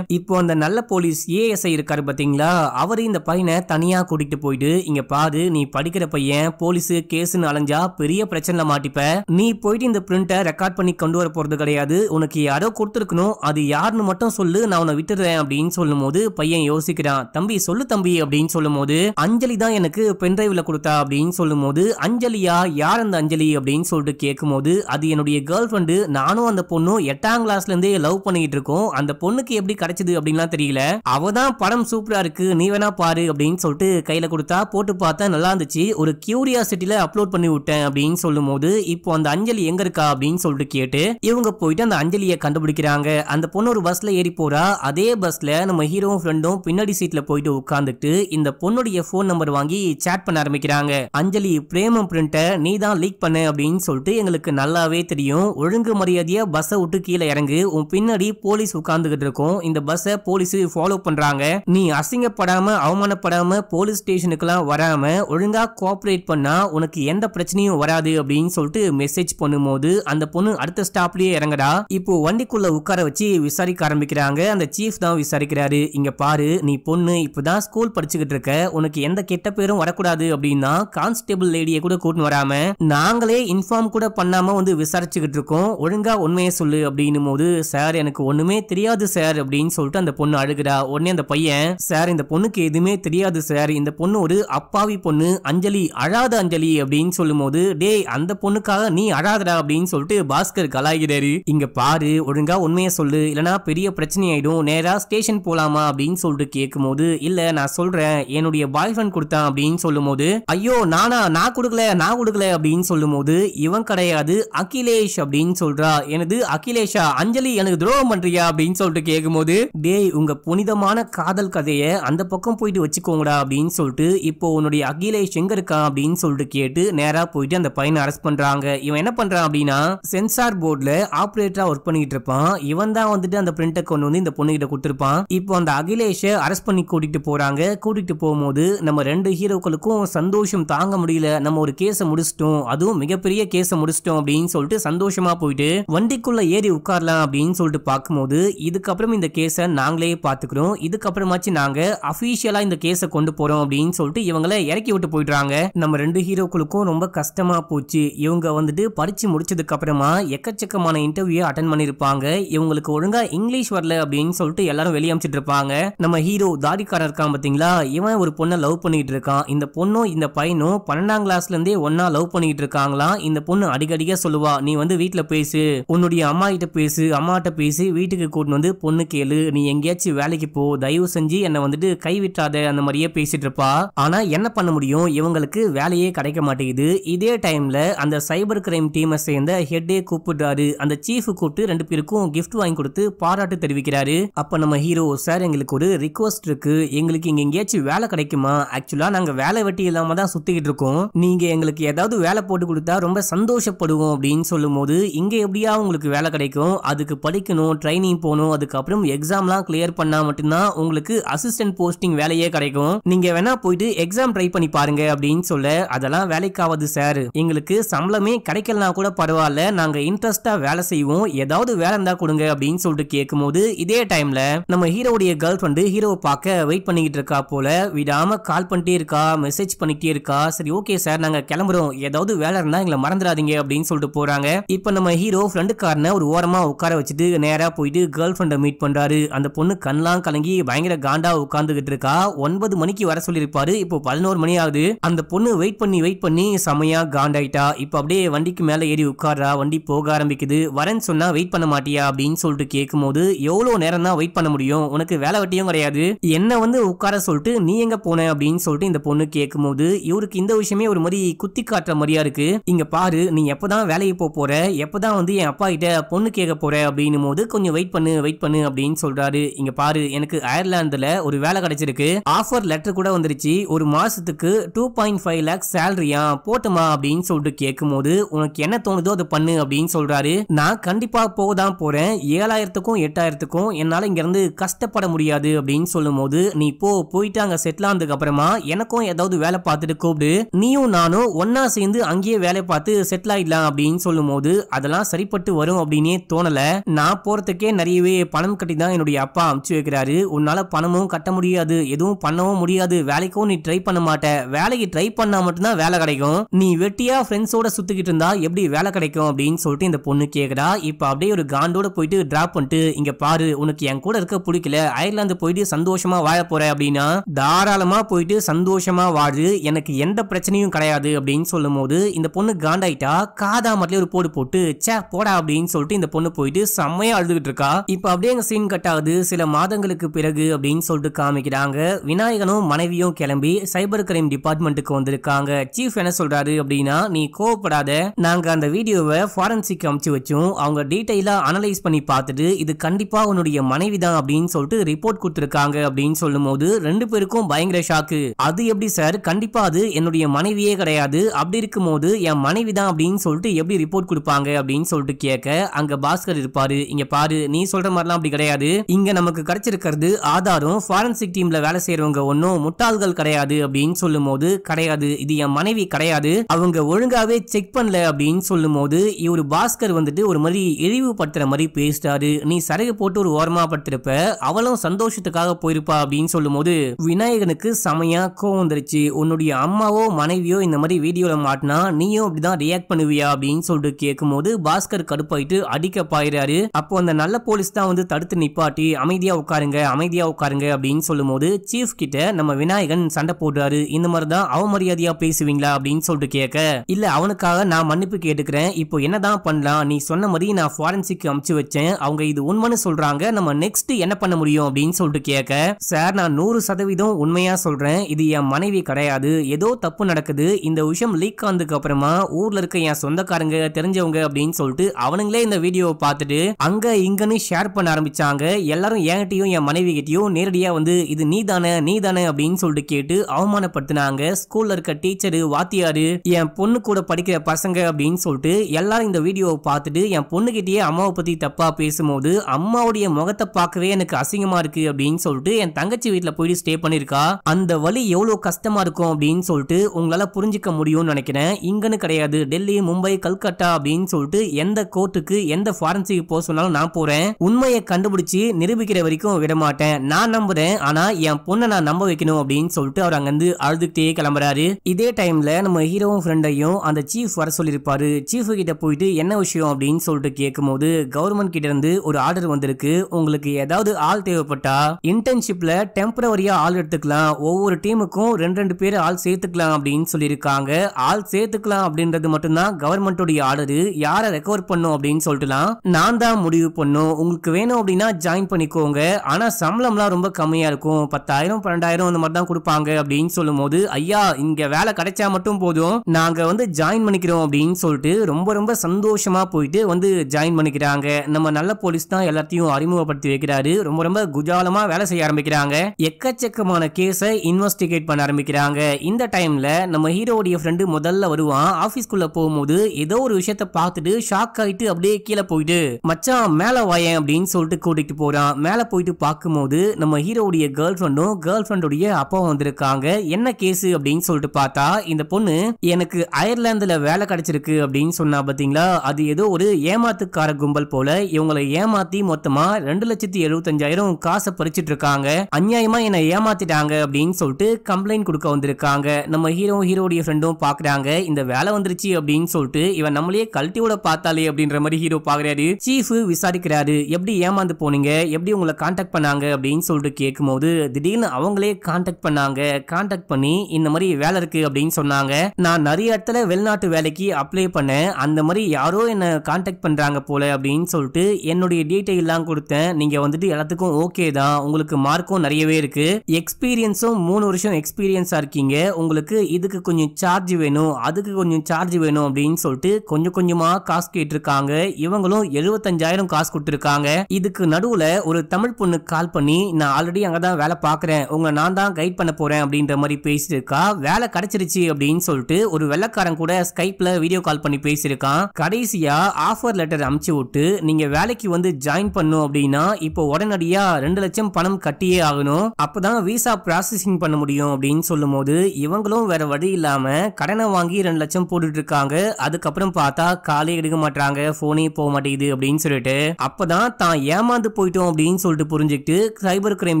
இப்போ அந்த நல்ல போலீஸ் ஏஎஸ்ஐ இருக்காரு பாத்தீங்களா அவரு இந்த பையனை தனியா கூட்டிட்டு போயிட்டு இங்க பாரு நீ படிக்கிற பையன் போலீஸ் கேஸ்னு அலைஞ்சா பெரிய பிரச்சனைல மாட்டிப்ப நீ போயிட்டு இந்த பிரிண்ட ரெக்கார்ட் பண்ணி கொண்டு வர போறது கிடையாது உனக்கு யாரோ கொடுத்துருக்கணும் அது யாருன்னு மட்டும் சொல்லு நான் உன்னை விட்டுறேன் அப்படின்னு சொல்லும் போது பையன் யோசிக்கிறான் தம்பி சொல்லு தம்பி அப்படின்னு சொல்லும் போது அஞ்சலி தான் எனக்கு பென்டிரைவ்ல கொடுத்தா அப்படின்னு சொல்லும் போது அஞ்சலியா யார் அந்த அஞ்சலி அப்படின்னு சொல்லிட்டு கேட்கும் போது அது என்னுடைய கேர்ள் ஃப்ரெண்டு நானும் அந்த பொண்ணும் எட்டாம் கிளாஸ்ல இருந்தே லவ் பண்ணிட்டு இருக்கோம் அந்த பொண்ணுக்கு எப்படி கிடைச்சது அப்படின்லாம் தெரியல அவ தான் படம் சூப்பரா இருக்கு நீ வேணா பாரு அப்படின்னு சொல்லிட்டு கையில கொடுத்தா போட்டு பார்த்தா நல்லா இருந்துச்சு ஒரு கியூரியாசிட்டியில அப்லோட் பண்ணி விட்டேன் அப்படின்னு சொல்லும் போது இப்போ அந்த அஞ்சலி எங்க இருக்கா அப்படின்னு சொல்லிட்டு கேட்டு இவங்க போயிட்டு அந்த அஞ்சலியை கண்டுபிடிக்கிறாங்க அந்த பொண்ணு ஒரு பஸ்ல ஏறி போறா அதே பஸ்ல நம்ம ஹீரோவும் ஃப்ரெண்டும் பின்னாடி சீட்ல போயிட்டு உட்காந்துட்டு இந்த பொண்ணுடைய போன் நம்பர் வாங்கி சேட் பண்ண ஆரம்பிக்கிறாங்க அஞ்சலி பிரேமம் பிரிண்ட நீ தான் லீக் பண்ண அப்படின்னு சொல்லிட்டு எங்களுக்கு நல்லாவே தெரியும் ஒழுங்கு மரியாதையா பஸ்ஸை விட்டு கீழே இறங்கு உன் பின்னாடி போலீஸ் உட்கார்ந்துகிட்டு இருக்கும் இந்த இந்த பஸ்ஸை போலீஸ் ஃபாலோ பண்றாங்க நீ அசிங்கப்படாம அவமானப்படாம போலீஸ் ஸ்டேஷனுக்குலாம் வராம ஒழுங்கா கோஆபரேட் பண்ணா உனக்கு எந்த பிரச்சனையும் வராது அப்படின்னு சொல்லிட்டு மெசேஜ் பண்ணும்போது அந்த பொண்ணு அடுத்த ஸ்டாப்லயே இறங்கடா இப்போ வண்டிக்குள்ள உட்கார வச்சு விசாரிக்க ஆரம்பிக்கிறாங்க அந்த சீஃப் தான் விசாரிக்கிறாரு இங்க பாரு நீ பொண்ணு இப்பதான் ஸ்கூல் படிச்சுக்கிட்டு இருக்க உனக்கு எந்த கெட்ட பேரும் வரக்கூடாது அப்படின்னா கான்ஸ்டேபிள் லேடியை கூட கூட்டு வராம நாங்களே இன்ஃபார்ம் கூட பண்ணாம வந்து விசாரிச்சுக்கிட்டு இருக்கோம் ஒழுங்கா உண்மையை சொல்லு அப்படின்னும் போது சார் எனக்கு ஒண்ணுமே தெரியாது சார் அப்படின்னு அப்படின்னு சொல்லிட்டு அந்த பொண்ணு அழுகிறா உடனே அந்த பையன் சார் இந்த பொண்ணுக்கு எதுவுமே தெரியாது சார் இந்த பொண்ணு ஒரு அப்பாவி பொண்ணு அஞ்சலி அழாத அஞ்சலி அப்படின்னு சொல்லும் போது டேய் அந்த பொண்ணுக்காக நீ அழாதடா அப்படின்னு சொல்லிட்டு பாஸ்கர் கலாய்கிறாரு இங்க பாரு ஒழுங்கா உண்மையை சொல்லு இல்லனா பெரிய பிரச்சனை ஆயிடும் நேரா ஸ்டேஷன் போலாமா அப்படின்னு சொல்லிட்டு கேட்கும் போது இல்ல நான் சொல்றேன் என்னுடைய பாய் ஃப்ரெண்ட் கொடுத்தான் அப்படின்னு சொல்லும் போது ஐயோ நானா நான் கொடுக்கல நான் கொடுக்கல அப்படின்னு சொல்லும் போது இவன் கிடையாது அகிலேஷ் அப்படின்னு சொல்றா எனது அகிலேஷா அஞ்சலி எனக்கு துரோகம் பண்றியா அப்படின்னு சொல்லிட்டு கேட்கும் போது டேய் உங்க புனிதமான காதல் கதையை அந்த பக்கம் போயிட்டு வச்சுக்கோங்கடா அப்படின்னு சொல்லிட்டு இப்போ உன்னுடைய அகிலேஷ் எங்க இருக்கான் அப்படின்னு சொல்லிட்டு கேட்டு நேரா போயிட்டு அந்த பையனை அரெஸ்ட் பண்றாங்க இவன் என்ன பண்றான் அப்படின்னா சென்சார் போர்டுல ஆப்ரேட்டரா ஒர்க் பண்ணிட்டு இருப்பான் இவன் தான் வந்துட்டு அந்த பிரிண்டை கொண்டு வந்து இந்த பொண்ணு கிட்ட கொடுத்துருப்பான் இப்போ அந்த அகிலேஷ அரெஸ்ட் பண்ணி கூட்டிட்டு போறாங்க கூட்டிட்டு போகும்போது நம்ம ரெண்டு ஹீரோக்களுக்கும் சந்தோஷம் தாங்க முடியல நம்ம ஒரு கேஸை முடிச்சிட்டோம் அதுவும் மிகப்பெரிய கேஸை முடிச்சிட்டோம் அப்படின்னு சொல்லிட்டு சந்தோஷமா போயிட்டு வண்டிக்குள்ள ஏறி உட்காரலாம் அப்படின்னு சொல்லிட்டு பார்க்கும்போது இதுக்கப்புறம் இந்த கேஸ் கேஸை நாங்களே பார்த்துக்கிறோம் இதுக்கப்புறமாச்சு நாங்கள் அபிஷியலா இந்த கேஸை கொண்டு போகிறோம் அப்படின்னு சொல்லிட்டு இவங்களை இறக்கி விட்டு போயிடுறாங்க நம்ம ரெண்டு ஹீரோக்களுக்கும் ரொம்ப கஷ்டமாக போச்சு இவங்க வந்துட்டு படித்து முடிச்சதுக்கு அப்புறமா எக்கச்சக்கமான இன்டர்வியூ அட்டன் பண்ணியிருப்பாங்க இவங்களுக்கு ஒழுங்காக இங்கிலீஷ் வரல அப்படின்னு சொல்லிட்டு எல்லாரும் வெளியே இருப்பாங்க நம்ம ஹீரோ தாடிக்காரர் இருக்கான் பார்த்தீங்களா இவன் ஒரு பொண்ணை லவ் பண்ணிட்டு இருக்கான் இந்த பொண்ணும் இந்த பையனும் பன்னெண்டாம் கிளாஸ்லேருந்தே ஒன்னா லவ் பண்ணிட்டு இருக்காங்களா இந்த பொண்ணு அடிக்கடிக்கா சொல்லுவா நீ வந்து வீட்டில் பேசு உன்னுடைய அம்மா கிட்ட பேசு கிட்ட பேசி வீட்டுக்கு கூட்டின்னு வந்து பொண்ணு கேளு நீ எங்கேயாச்சும் வேலைக்கு போ தயவு செஞ்சு என்னை வந்துட்டு கைவிட்டாத அந்த மாதிரியே பேசிட்டு இருப்பா ஆனா என்ன பண்ண முடியும் இவங்களுக்கு வேலையே கிடைக்க மாட்டேங்குது இதே டைம்ல அந்த சைபர் கிரைம் டீமை சேர்ந்த ஹெட்டே கூப்பிடுறாரு அந்த சீஃப் கூப்பிட்டு ரெண்டு பேருக்கும் கிஃப்ட் வாங்கி கொடுத்து பாராட்டு தெரிவிக்கிறாரு அப்ப நம்ம ஹீரோ சார் எங்களுக்கு ஒரு ரிக்வஸ்ட் இருக்கு எங்களுக்கு இங்க எங்கேயாச்சும் வேலை கிடைக்குமா ஆக்சுவலா நாங்க வேலை வெட்டி இல்லாம தான் சுத்திக்கிட்டு இருக்கோம் நீங்க எங்களுக்கு ஏதாவது வேலை போட்டு கொடுத்தா ரொம்ப சந்தோஷப்படுவோம் அப்படின்னு சொல்லும் போது இங்க எப்படியா உங்களுக்கு வேலை கிடைக்கும் அதுக்கு படிக்கணும் ட்ரைனிங் போகணும் அதுக்கப்புறம் எக்ஸாம்லாம் கிளியர் பண்ணால் மட்டும்தான் உங்களுக்கு அசிஸ்டன்ட் போஸ்டிங் வேலையே கிடைக்கும் நீங்கள் வேணா போயிட்டு எக்ஸாம் ட்ரை பண்ணி பாருங்க அப்படின்னு சொல்ல அதெல்லாம் வேலைக்காவது சார் எங்களுக்கு சம்பளமே கிடைக்கலனா கூட பரவாயில்ல நாங்கள் இன்ட்ரெஸ்டாக வேலை செய்வோம் ஏதாவது வேலை இருந்தால் கொடுங்க அப்படின்னு சொல்லிட்டு கேட்கும்போது இதே டைமில் நம்ம ஹீரோடைய கேர்ள் ஃப்ரெண்டு ஹீரோவை பார்க்க வெயிட் பண்ணிக்கிட்டு இருக்கா போல விடாமல் கால் பண்ணிட்டே இருக்கா மெசேஜ் பண்ணிக்கிட்டே இருக்கா சரி ஓகே சார் நாங்கள் கிளம்புறோம் ஏதாவது வேலை இருந்தால் எங்களை மறந்துடாதீங்க அப்படின்னு சொல்லிட்டு போகிறாங்க இப்போ நம்ம ஹீரோ ஃப்ரெண்டுக்காரனை ஒரு ஓரமாக உட்கார வச்சுட்டு நேராக போயிட்டு கேர்ள் ஃப்ரெண்டை மீட் பண்ணுறாரு சொல்லியிருக்காரு அந்த பொண்ணு கண்ணெலாம் கலங்கி பயங்கர காண்டா உட்காந்துக்கிட்டு இருக்கா ஒன்பது மணிக்கு வர சொல்லியிருப்பாரு இப்போ பதினோரு மணி ஆகுது அந்த பொண்ணு வெயிட் பண்ணி வெயிட் பண்ணி செமையா காண்டாயிட்டா இப்போ அப்படியே வண்டிக்கு மேலே ஏறி உட்காரா வண்டி போக ஆரம்பிக்குது வரேன்னு சொன்னா வெயிட் பண்ண மாட்டியா அப்படின்னு சொல்லிட்டு கேட்கும் போது எவ்வளோ நேரம் தான் வெயிட் பண்ண முடியும் உனக்கு வேலை வெட்டியும் கிடையாது என்ன வந்து உட்கார சொல்லிட்டு நீ எங்க போன அப்படின்னு சொல்லிட்டு இந்த பொண்ணு கேட்கும் போது இவருக்கு இந்த விஷயமே ஒரு மாதிரி குத்தி காட்டுற மாதிரியா இருக்கு இங்க பாரு நீ எப்பதான் வேலைக்கு போற எப்பதான் வந்து என் அப்பா கிட்ட பொண்ணு கேட்க போற அப்படின்னும் போது கொஞ்சம் வெயிட் பண்ணு வெயிட் பண்ணு அப்படின்னு அப்படின்னு சொல்றாரு இங்க பாரு எனக்கு அயர்லாந்துல ஒரு வேலை கிடைச்சிருக்கு ஆஃபர் லெட்டர் கூட வந்துருச்சு ஒரு மாசத்துக்கு டூ பாயிண்ட் ஃபைவ் லேக்ஸ் சேலரியா போட்டுமா அப்படின்னு சொல்லிட்டு கேட்கும் போது உனக்கு என்ன தோணுதோ அதை பண்ணு அப்படின்னு சொல்றாரு நான் கண்டிப்பா போக தான் போறேன் ஏழாயிரத்துக்கும் எட்டாயிரத்துக்கும் என்னால இங்க இருந்து கஷ்டப்பட முடியாது அப்படின்னு சொல்லும் போது நீ போ போயிட்டு அங்க செட்டில் ஆனதுக்கு அப்புறமா எனக்கும் ஏதாவது வேலை பார்த்துட்டு கூப்பிடு நீயும் நானும் ஒன்னா சேர்ந்து அங்கேயே வேலை பார்த்து செட்டில் ஆயிடலாம் அப்படின்னு சொல்லும் போது அதெல்லாம் சரிப்பட்டு வரும் அப்படின்னே தோணல நான் போறதுக்கே நிறையவே பணம் கட்டி தான் என்னுடைய அப்பா அமுச்சு வைக்கிறாரு உன்னால் பணமும் கட்ட முடியாது எதுவும் பண்ணவும் முடியாது வேலைக்கும் நீ ட்ரை பண்ண மாட்டேன் வேலைக்கு ட்ரை பண்ணா மட்டும்தான் வேலை கிடைக்கும் நீ வெட்டியா ஃப்ரெண்ட்ஸோட சுத்திக்கிட்டு இருந்தா எப்படி வேலை கிடைக்கும் அப்படின்னு சொல்லிட்டு இந்த பொண்ணு கேட்குறா இப்போ அப்படியே ஒரு காண்டோட போயிட்டு ட்ராப் பண்ணிட்டு இங்கே பாரு உனக்கு என் கூட இருக்க பிடிக்கல அயர்லாந்து போயிட்டு சந்தோஷமா வாழ போற அப்படின்னா தாராளமாக போயிட்டு சந்தோஷமாக வாழு எனக்கு எந்த பிரச்சனையும் கிடையாது அப்படின்னு சொல்லும் போது இந்த பொண்ணு காண்டாயிட்டா காதா மட்டும் ஒரு போடு போட்டு சே போடா அப்படின்னு சொல்லிட்டு இந்த பொண்ணு போயிட்டு செம்மையா அழுதுகிட்டு இருக்கா இப்ப அப்படியே எங்க சீன் கட்டாவது ஆகுது சில மாதங்களுக்கு பிறகு அப்படின்னு சொல்லிட்டு காமிக்கிறாங்க விநாயகனும் மனைவியும் கிளம்பி சைபர் கிரைம் டிபார்ட்மெண்ட்டுக்கு வந்திருக்காங்க சீஃப் என்ன சொல்றாரு அப்படின்னா நீ கோவப்படாத நாங்க அந்த வீடியோவை ஃபாரன்சிக் அமைச்சு வச்சோம் அவங்க டீட்டெயிலா அனலைஸ் பண்ணி பார்த்துட்டு இது கண்டிப்பா உன்னுடைய மனைவி தான் அப்படின்னு சொல்லிட்டு ரிப்போர்ட் கொடுத்துருக்காங்க அப்படின்னு சொல்லும் போது ரெண்டு பேருக்கும் பயங்கர ஷாக்கு அது எப்படி சார் கண்டிப்பா அது என்னுடைய மனைவியே கிடையாது அப்படி இருக்கும் போது என் மனைவி தான் அப்படின்னு சொல்லிட்டு எப்படி ரிப்போர்ட் கொடுப்பாங்க அப்படின்னு சொல்லிட்டு கேட்க அங்க பாஸ்கர் இருப்பாரு இங்க பாரு நீ சொல்ற மாதிரிலாம் அப்படி கிடையாது சொல்லிட்டு இங்க நமக்கு கிடைச்சிருக்கிறது ஆதாரும் ஃபாரன்சிக் டீம்ல வேலை செய்யறவங்க ஒன்னும் முட்டாள்கள் கிடையாது அப்படின்னு சொல்லும் போது கிடையாது இது என் மனைவி கிடையாது அவங்க ஒழுங்காவே செக் பண்ணல அப்படின்னு சொல்லும் போது இவரு பாஸ்கர் வந்துட்டு ஒரு மாதிரி இழிவுபடுத்துற மாதிரி பேசிட்டாரு நீ சரகு போட்டு ஒரு ஓரமா படுத்திருப்ப அவளும் சந்தோஷத்துக்காக போயிருப்பா அப்படின்னு சொல்லும் போது விநாயகனுக்கு செமையா கோவம் வந்துருச்சு உன்னுடைய அம்மாவோ மனைவியோ இந்த மாதிரி வீடியோல மாட்டினா நீயும் அப்படிதான் ரியாக்ட் பண்ணுவியா அப்படின்னு சொல்லிட்டு கேட்கும் போது பாஸ்கர் கடுப்பாயிட்டு அடிக்க பாயிராரு அப்போ அந்த நல்ல போலீஸ் தான் வந்து தடுத்து நிப்பாரு நிப்பாட்டி அமைதியாக உட்காருங்க அமைதியாக உட்காருங்க அப்படின்னு சொல்லும்போது சீஃப் கிட்ட நம்ம விநாயகன் சண்டை போடுறாரு இந்த மாதிரி தான் அவமரியாதையா பேசுவீங்களா அப்படின்னு சொல்லிட்டு கேட்க இல்ல அவனுக்காக நான் மன்னிப்பு கேட்டுக்கிறேன் இப்போ என்னதான் பண்ணலாம் நீ சொன்ன மாதிரி நான் ஃபாரன்சிக் அமுச்சு வச்சேன் அவங்க இது உண்மைன்னு சொல்றாங்க நம்ம நெக்ஸ்ட் என்ன பண்ண முடியும் அப்படின்னு சொல்லிட்டு கேட்க சார் நான் நூறு சதவீதம் உண்மையா சொல்றேன் இது என் மனைவி கிடையாது ஏதோ தப்பு நடக்குது இந்த விஷயம் லீக் ஆனதுக்கு அப்புறமா ஊர்ல இருக்க என் சொந்தக்காரங்க தெரிஞ்சவங்க அப்படின்னு சொல்லிட்டு அவனுங்களே இந்த வீடியோவை பார்த்துட்டு அங்க இங்கன்னு ஷேர் பண்ண ஆரம்பிச்சாங்க சொல்கிறாரு எல்லாரும் என்கிட்டயும் என் மனைவி கிட்டேயும் நேரடியாக வந்து இது நீ தானே நீ தானே அப்படின்னு சொல்லிட்டு கேட்டு அவமானப்படுத்தினாங்க ஸ்கூலில் இருக்க டீச்சரு வாத்தியாரு என் பொண்ணு கூட படிக்கிற பசங்க அப்படின்னு சொல்லிட்டு எல்லாரும் இந்த வீடியோவை பார்த்துட்டு என் கிட்டயே அம்மாவை பற்றி தப்பாக பேசும்போது அம்மாவுடைய முகத்தை பார்க்கவே எனக்கு அசிங்கமாக இருக்கு அப்படின்னு சொல்லிட்டு என் தங்கச்சி வீட்டில் போயிட்டு ஸ்டே பண்ணியிருக்கா அந்த வழி எவ்வளோ கஷ்டமாக இருக்கும் அப்படின்னு சொல்லிட்டு உங்களால் புரிஞ்சுக்க முடியும்னு நினைக்கிறேன் இங்கன்னு கிடையாது டெல்லி மும்பை கல்கட்டா அப்படின்னு சொல்லிட்டு எந்த கோர்ட்டுக்கு எந்த ஃபாரன்சிக்கு போக சொன்னாலும் நான் போகிறேன் உண்மையை கண்டுபிடிச்சு கண்டுபிடிச்சி நிரூபிக்கிற வரைக்கும் விடமாட்டேன் நான் நம்புறேன் ஆனா என் பொண்ணை நான் நம்ப வைக்கணும் அப்படின்னு சொல்லிட்டு அவர் அங்கிருந்து அழுதுகிட்டே கிளம்புறாரு இதே டைம்ல நம்ம ஹீரோவும் ஃப்ரெண்டையும் அந்த சீஃப் வர சொல்லியிருப்பாரு சீஃப் கிட்ட போயிட்டு என்ன விஷயம் அப்படின்னு சொல்லிட்டு கேட்கும் போது கவர்மெண்ட் கிட்ட இருந்து ஒரு ஆர்டர் வந்திருக்கு உங்களுக்கு ஏதாவது ஆள் தேவைப்பட்டா இன்டர்ன்ஷிப்ல டெம்பரவரியா ஆள் எடுத்துக்கலாம் ஒவ்வொரு டீமுக்கும் ரெண்டு ரெண்டு பேர் ஆள் சேர்த்துக்கலாம் அப்படின்னு சொல்லியிருக்காங்க ஆள் சேர்த்துக்கலாம் அப்படின்றது மட்டும்தான் கவர்மெண்ட் ஆர்டர் யாரை ரெக்கவர் பண்ணும் அப்படின்னு சொல்லிட்டுலாம் நான் தான் முடிவு பண்ணும் உங்களுக்கு வேணும் அப்படின்னா ஜாயின் பண்ணிக்கோங்க ஆனால் சம்பளம்லாம் ரொம்ப கம்மியாக இருக்கும் பத்தாயிரம் பன்னெண்டாயிரம் அந்த மாதிரி தான் கொடுப்பாங்க அப்படின்னு சொல்லும் போது ஐயா இங்கே வேலை கிடைச்சா மட்டும் போதும் நாங்கள் வந்து ஜாயின் பண்ணிக்கிறோம் அப்படின்னு சொல்லிட்டு ரொம்ப ரொம்ப சந்தோஷமாக போயிட்டு வந்து ஜாயின் பண்ணிக்கிறாங்க நம்ம நல்ல போலீஸ் தான் எல்லாத்தையும் அறிமுகப்படுத்தி வைக்கிறாரு ரொம்ப ரொம்ப குஜாலமாக வேலை செய்ய ஆரம்பிக்கிறாங்க எக்கச்சக்கமான கேஸை இன்வெஸ்டிகேட் பண்ண ஆரம்பிக்கிறாங்க இந்த டைமில் நம்ம ஹீரோடைய ஃப்ரெண்டு முதல்ல வருவான் ஆஃபீஸ்க்குள்ளே போகும்போது ஏதோ ஒரு விஷயத்த பார்த்துட்டு ஷாக் ஆகிட்டு அப்படியே கீழே போயிட்டு மச்சான் மேலே வாயன் அப்படின்னு சொல்லிட்டு கூட்டி போயிட்டு போகிறான் மேலே போயிட்டு பார்க்கும்போது நம்ம ஹீரோவுடைய கேர்ள் ஃப்ரெண்டும் கேர்ள் ஃப்ரெண்டுடைய அப்பா வந்திருக்காங்க என்ன கேஸ் அப்படின்னு சொல்லிட்டு பார்த்தா இந்த பொண்ணு எனக்கு அயர்லாந்தில் வேலை கிடைச்சிருக்கு அப்படின்னு சொன்னா பார்த்தீங்களா அது ஏதோ ஒரு ஏமாத்துக்கார கும்பல் போல இவங்களை ஏமாத்தி மொத்தமாக ரெண்டு லட்சத்தி எழுபத்தஞ்சாயிரம் காசை பறிச்சிட்டு இருக்காங்க அநியாயமாக என்னை ஏமாத்திட்டாங்க அப்படின்னு சொல்லிட்டு கம்ப்ளைண்ட் கொடுக்க வந்திருக்காங்க நம்ம ஹீரோ ஹீரோடைய ஃப்ரெண்டும் பார்க்குறாங்க இந்த வேலை வந்துருச்சு அப்படின்னு சொல்லிட்டு இவன் நம்மளே கல்ட்டியோட பார்த்தாலே அப்படின்ற மாதிரி ஹீரோ பார்க்குறாரு சீஃப் விசாரிக்கிறாரு எப்படி ஏமாந்து போனீங்க சொன்னீங்க எப்படி உங்களை காண்டாக்ட் பண்ணாங்க அப்படின்னு சொல்லிட்டு கேட்கும்போது திடீர்னு அவங்களே காண்டாக்ட் பண்ணாங்க காண்டாக்ட் பண்ணி இந்த மாதிரி வேலை இருக்கு அப்படின்னு சொன்னாங்க நான் நிறைய இடத்துல வெளிநாட்டு வேலைக்கு அப்ளை பண்ணேன் அந்த மாதிரி யாரோ என்ன காண்டாக்ட் பண்றாங்க போல அப்படின்னு சொல்லிட்டு என்னுடைய எல்லாம் கொடுத்தேன் நீங்க வந்துட்டு எல்லாத்துக்கும் ஓகே தான் உங்களுக்கு மார்க்கும் நிறையவே இருக்கு எக்ஸ்பீரியன்ஸும் மூணு வருஷம் எக்ஸ்பீரியன்ஸா இருக்கீங்க உங்களுக்கு இதுக்கு கொஞ்சம் சார்ஜ் வேணும் அதுக்கு கொஞ்சம் சார்ஜ் வேணும் அப்படின்னு சொல்லிட்டு கொஞ்சம் கொஞ்சமா காசு கேட்டிருக்காங்க இவங்களும் எழுபத்தஞ்சாயிரம் காசு கொடுத்துருக்காங்க இதுக்கு நடு நடுவில் ஒரு தமிழ் பொண்ணு கால் பண்ணி நான் ஆல்ரெடி அங்கே தான் வேலை பார்க்குறேன் உங்களை நான் தான் கைட் பண்ண போகிறேன் அப்படின்ற மாதிரி பேசியிருக்கா வேலை கிடைச்சிருச்சு அப்படின்னு சொல்லிட்டு ஒரு வெள்ளக்காரன் கூட ஸ்கைப்பில் வீடியோ கால் பண்ணி பேசியிருக்கான் கடைசியாக ஆஃபர் லெட்டர் அமுச்சு விட்டு நீங்கள் வேலைக்கு வந்து ஜாயின் பண்ணும் அப்படின்னா இப்போ உடனடியாக ரெண்டு லட்சம் பணம் கட்டியே ஆகணும் தான் விசா ப்ராசஸிங் பண்ண முடியும் அப்படின்னு சொல்லும் போது இவங்களும் வேற வழி இல்லாம கடனை வாங்கி ரெண்டு லட்சம் போட்டுட்டு இருக்காங்க அதுக்கப்புறம் பார்த்தா காலே எடுக்க மாட்டாங்க போனே போக மாட்டேங்குது அப்படின்னு சொல்லிட்டு அப்பதான் தான் ஏமாந்து போயிட்டோம் அப்படின்னு சொல்லிட்டு புரிஞ்சுக்கிட்டு சைபர் கிரைம்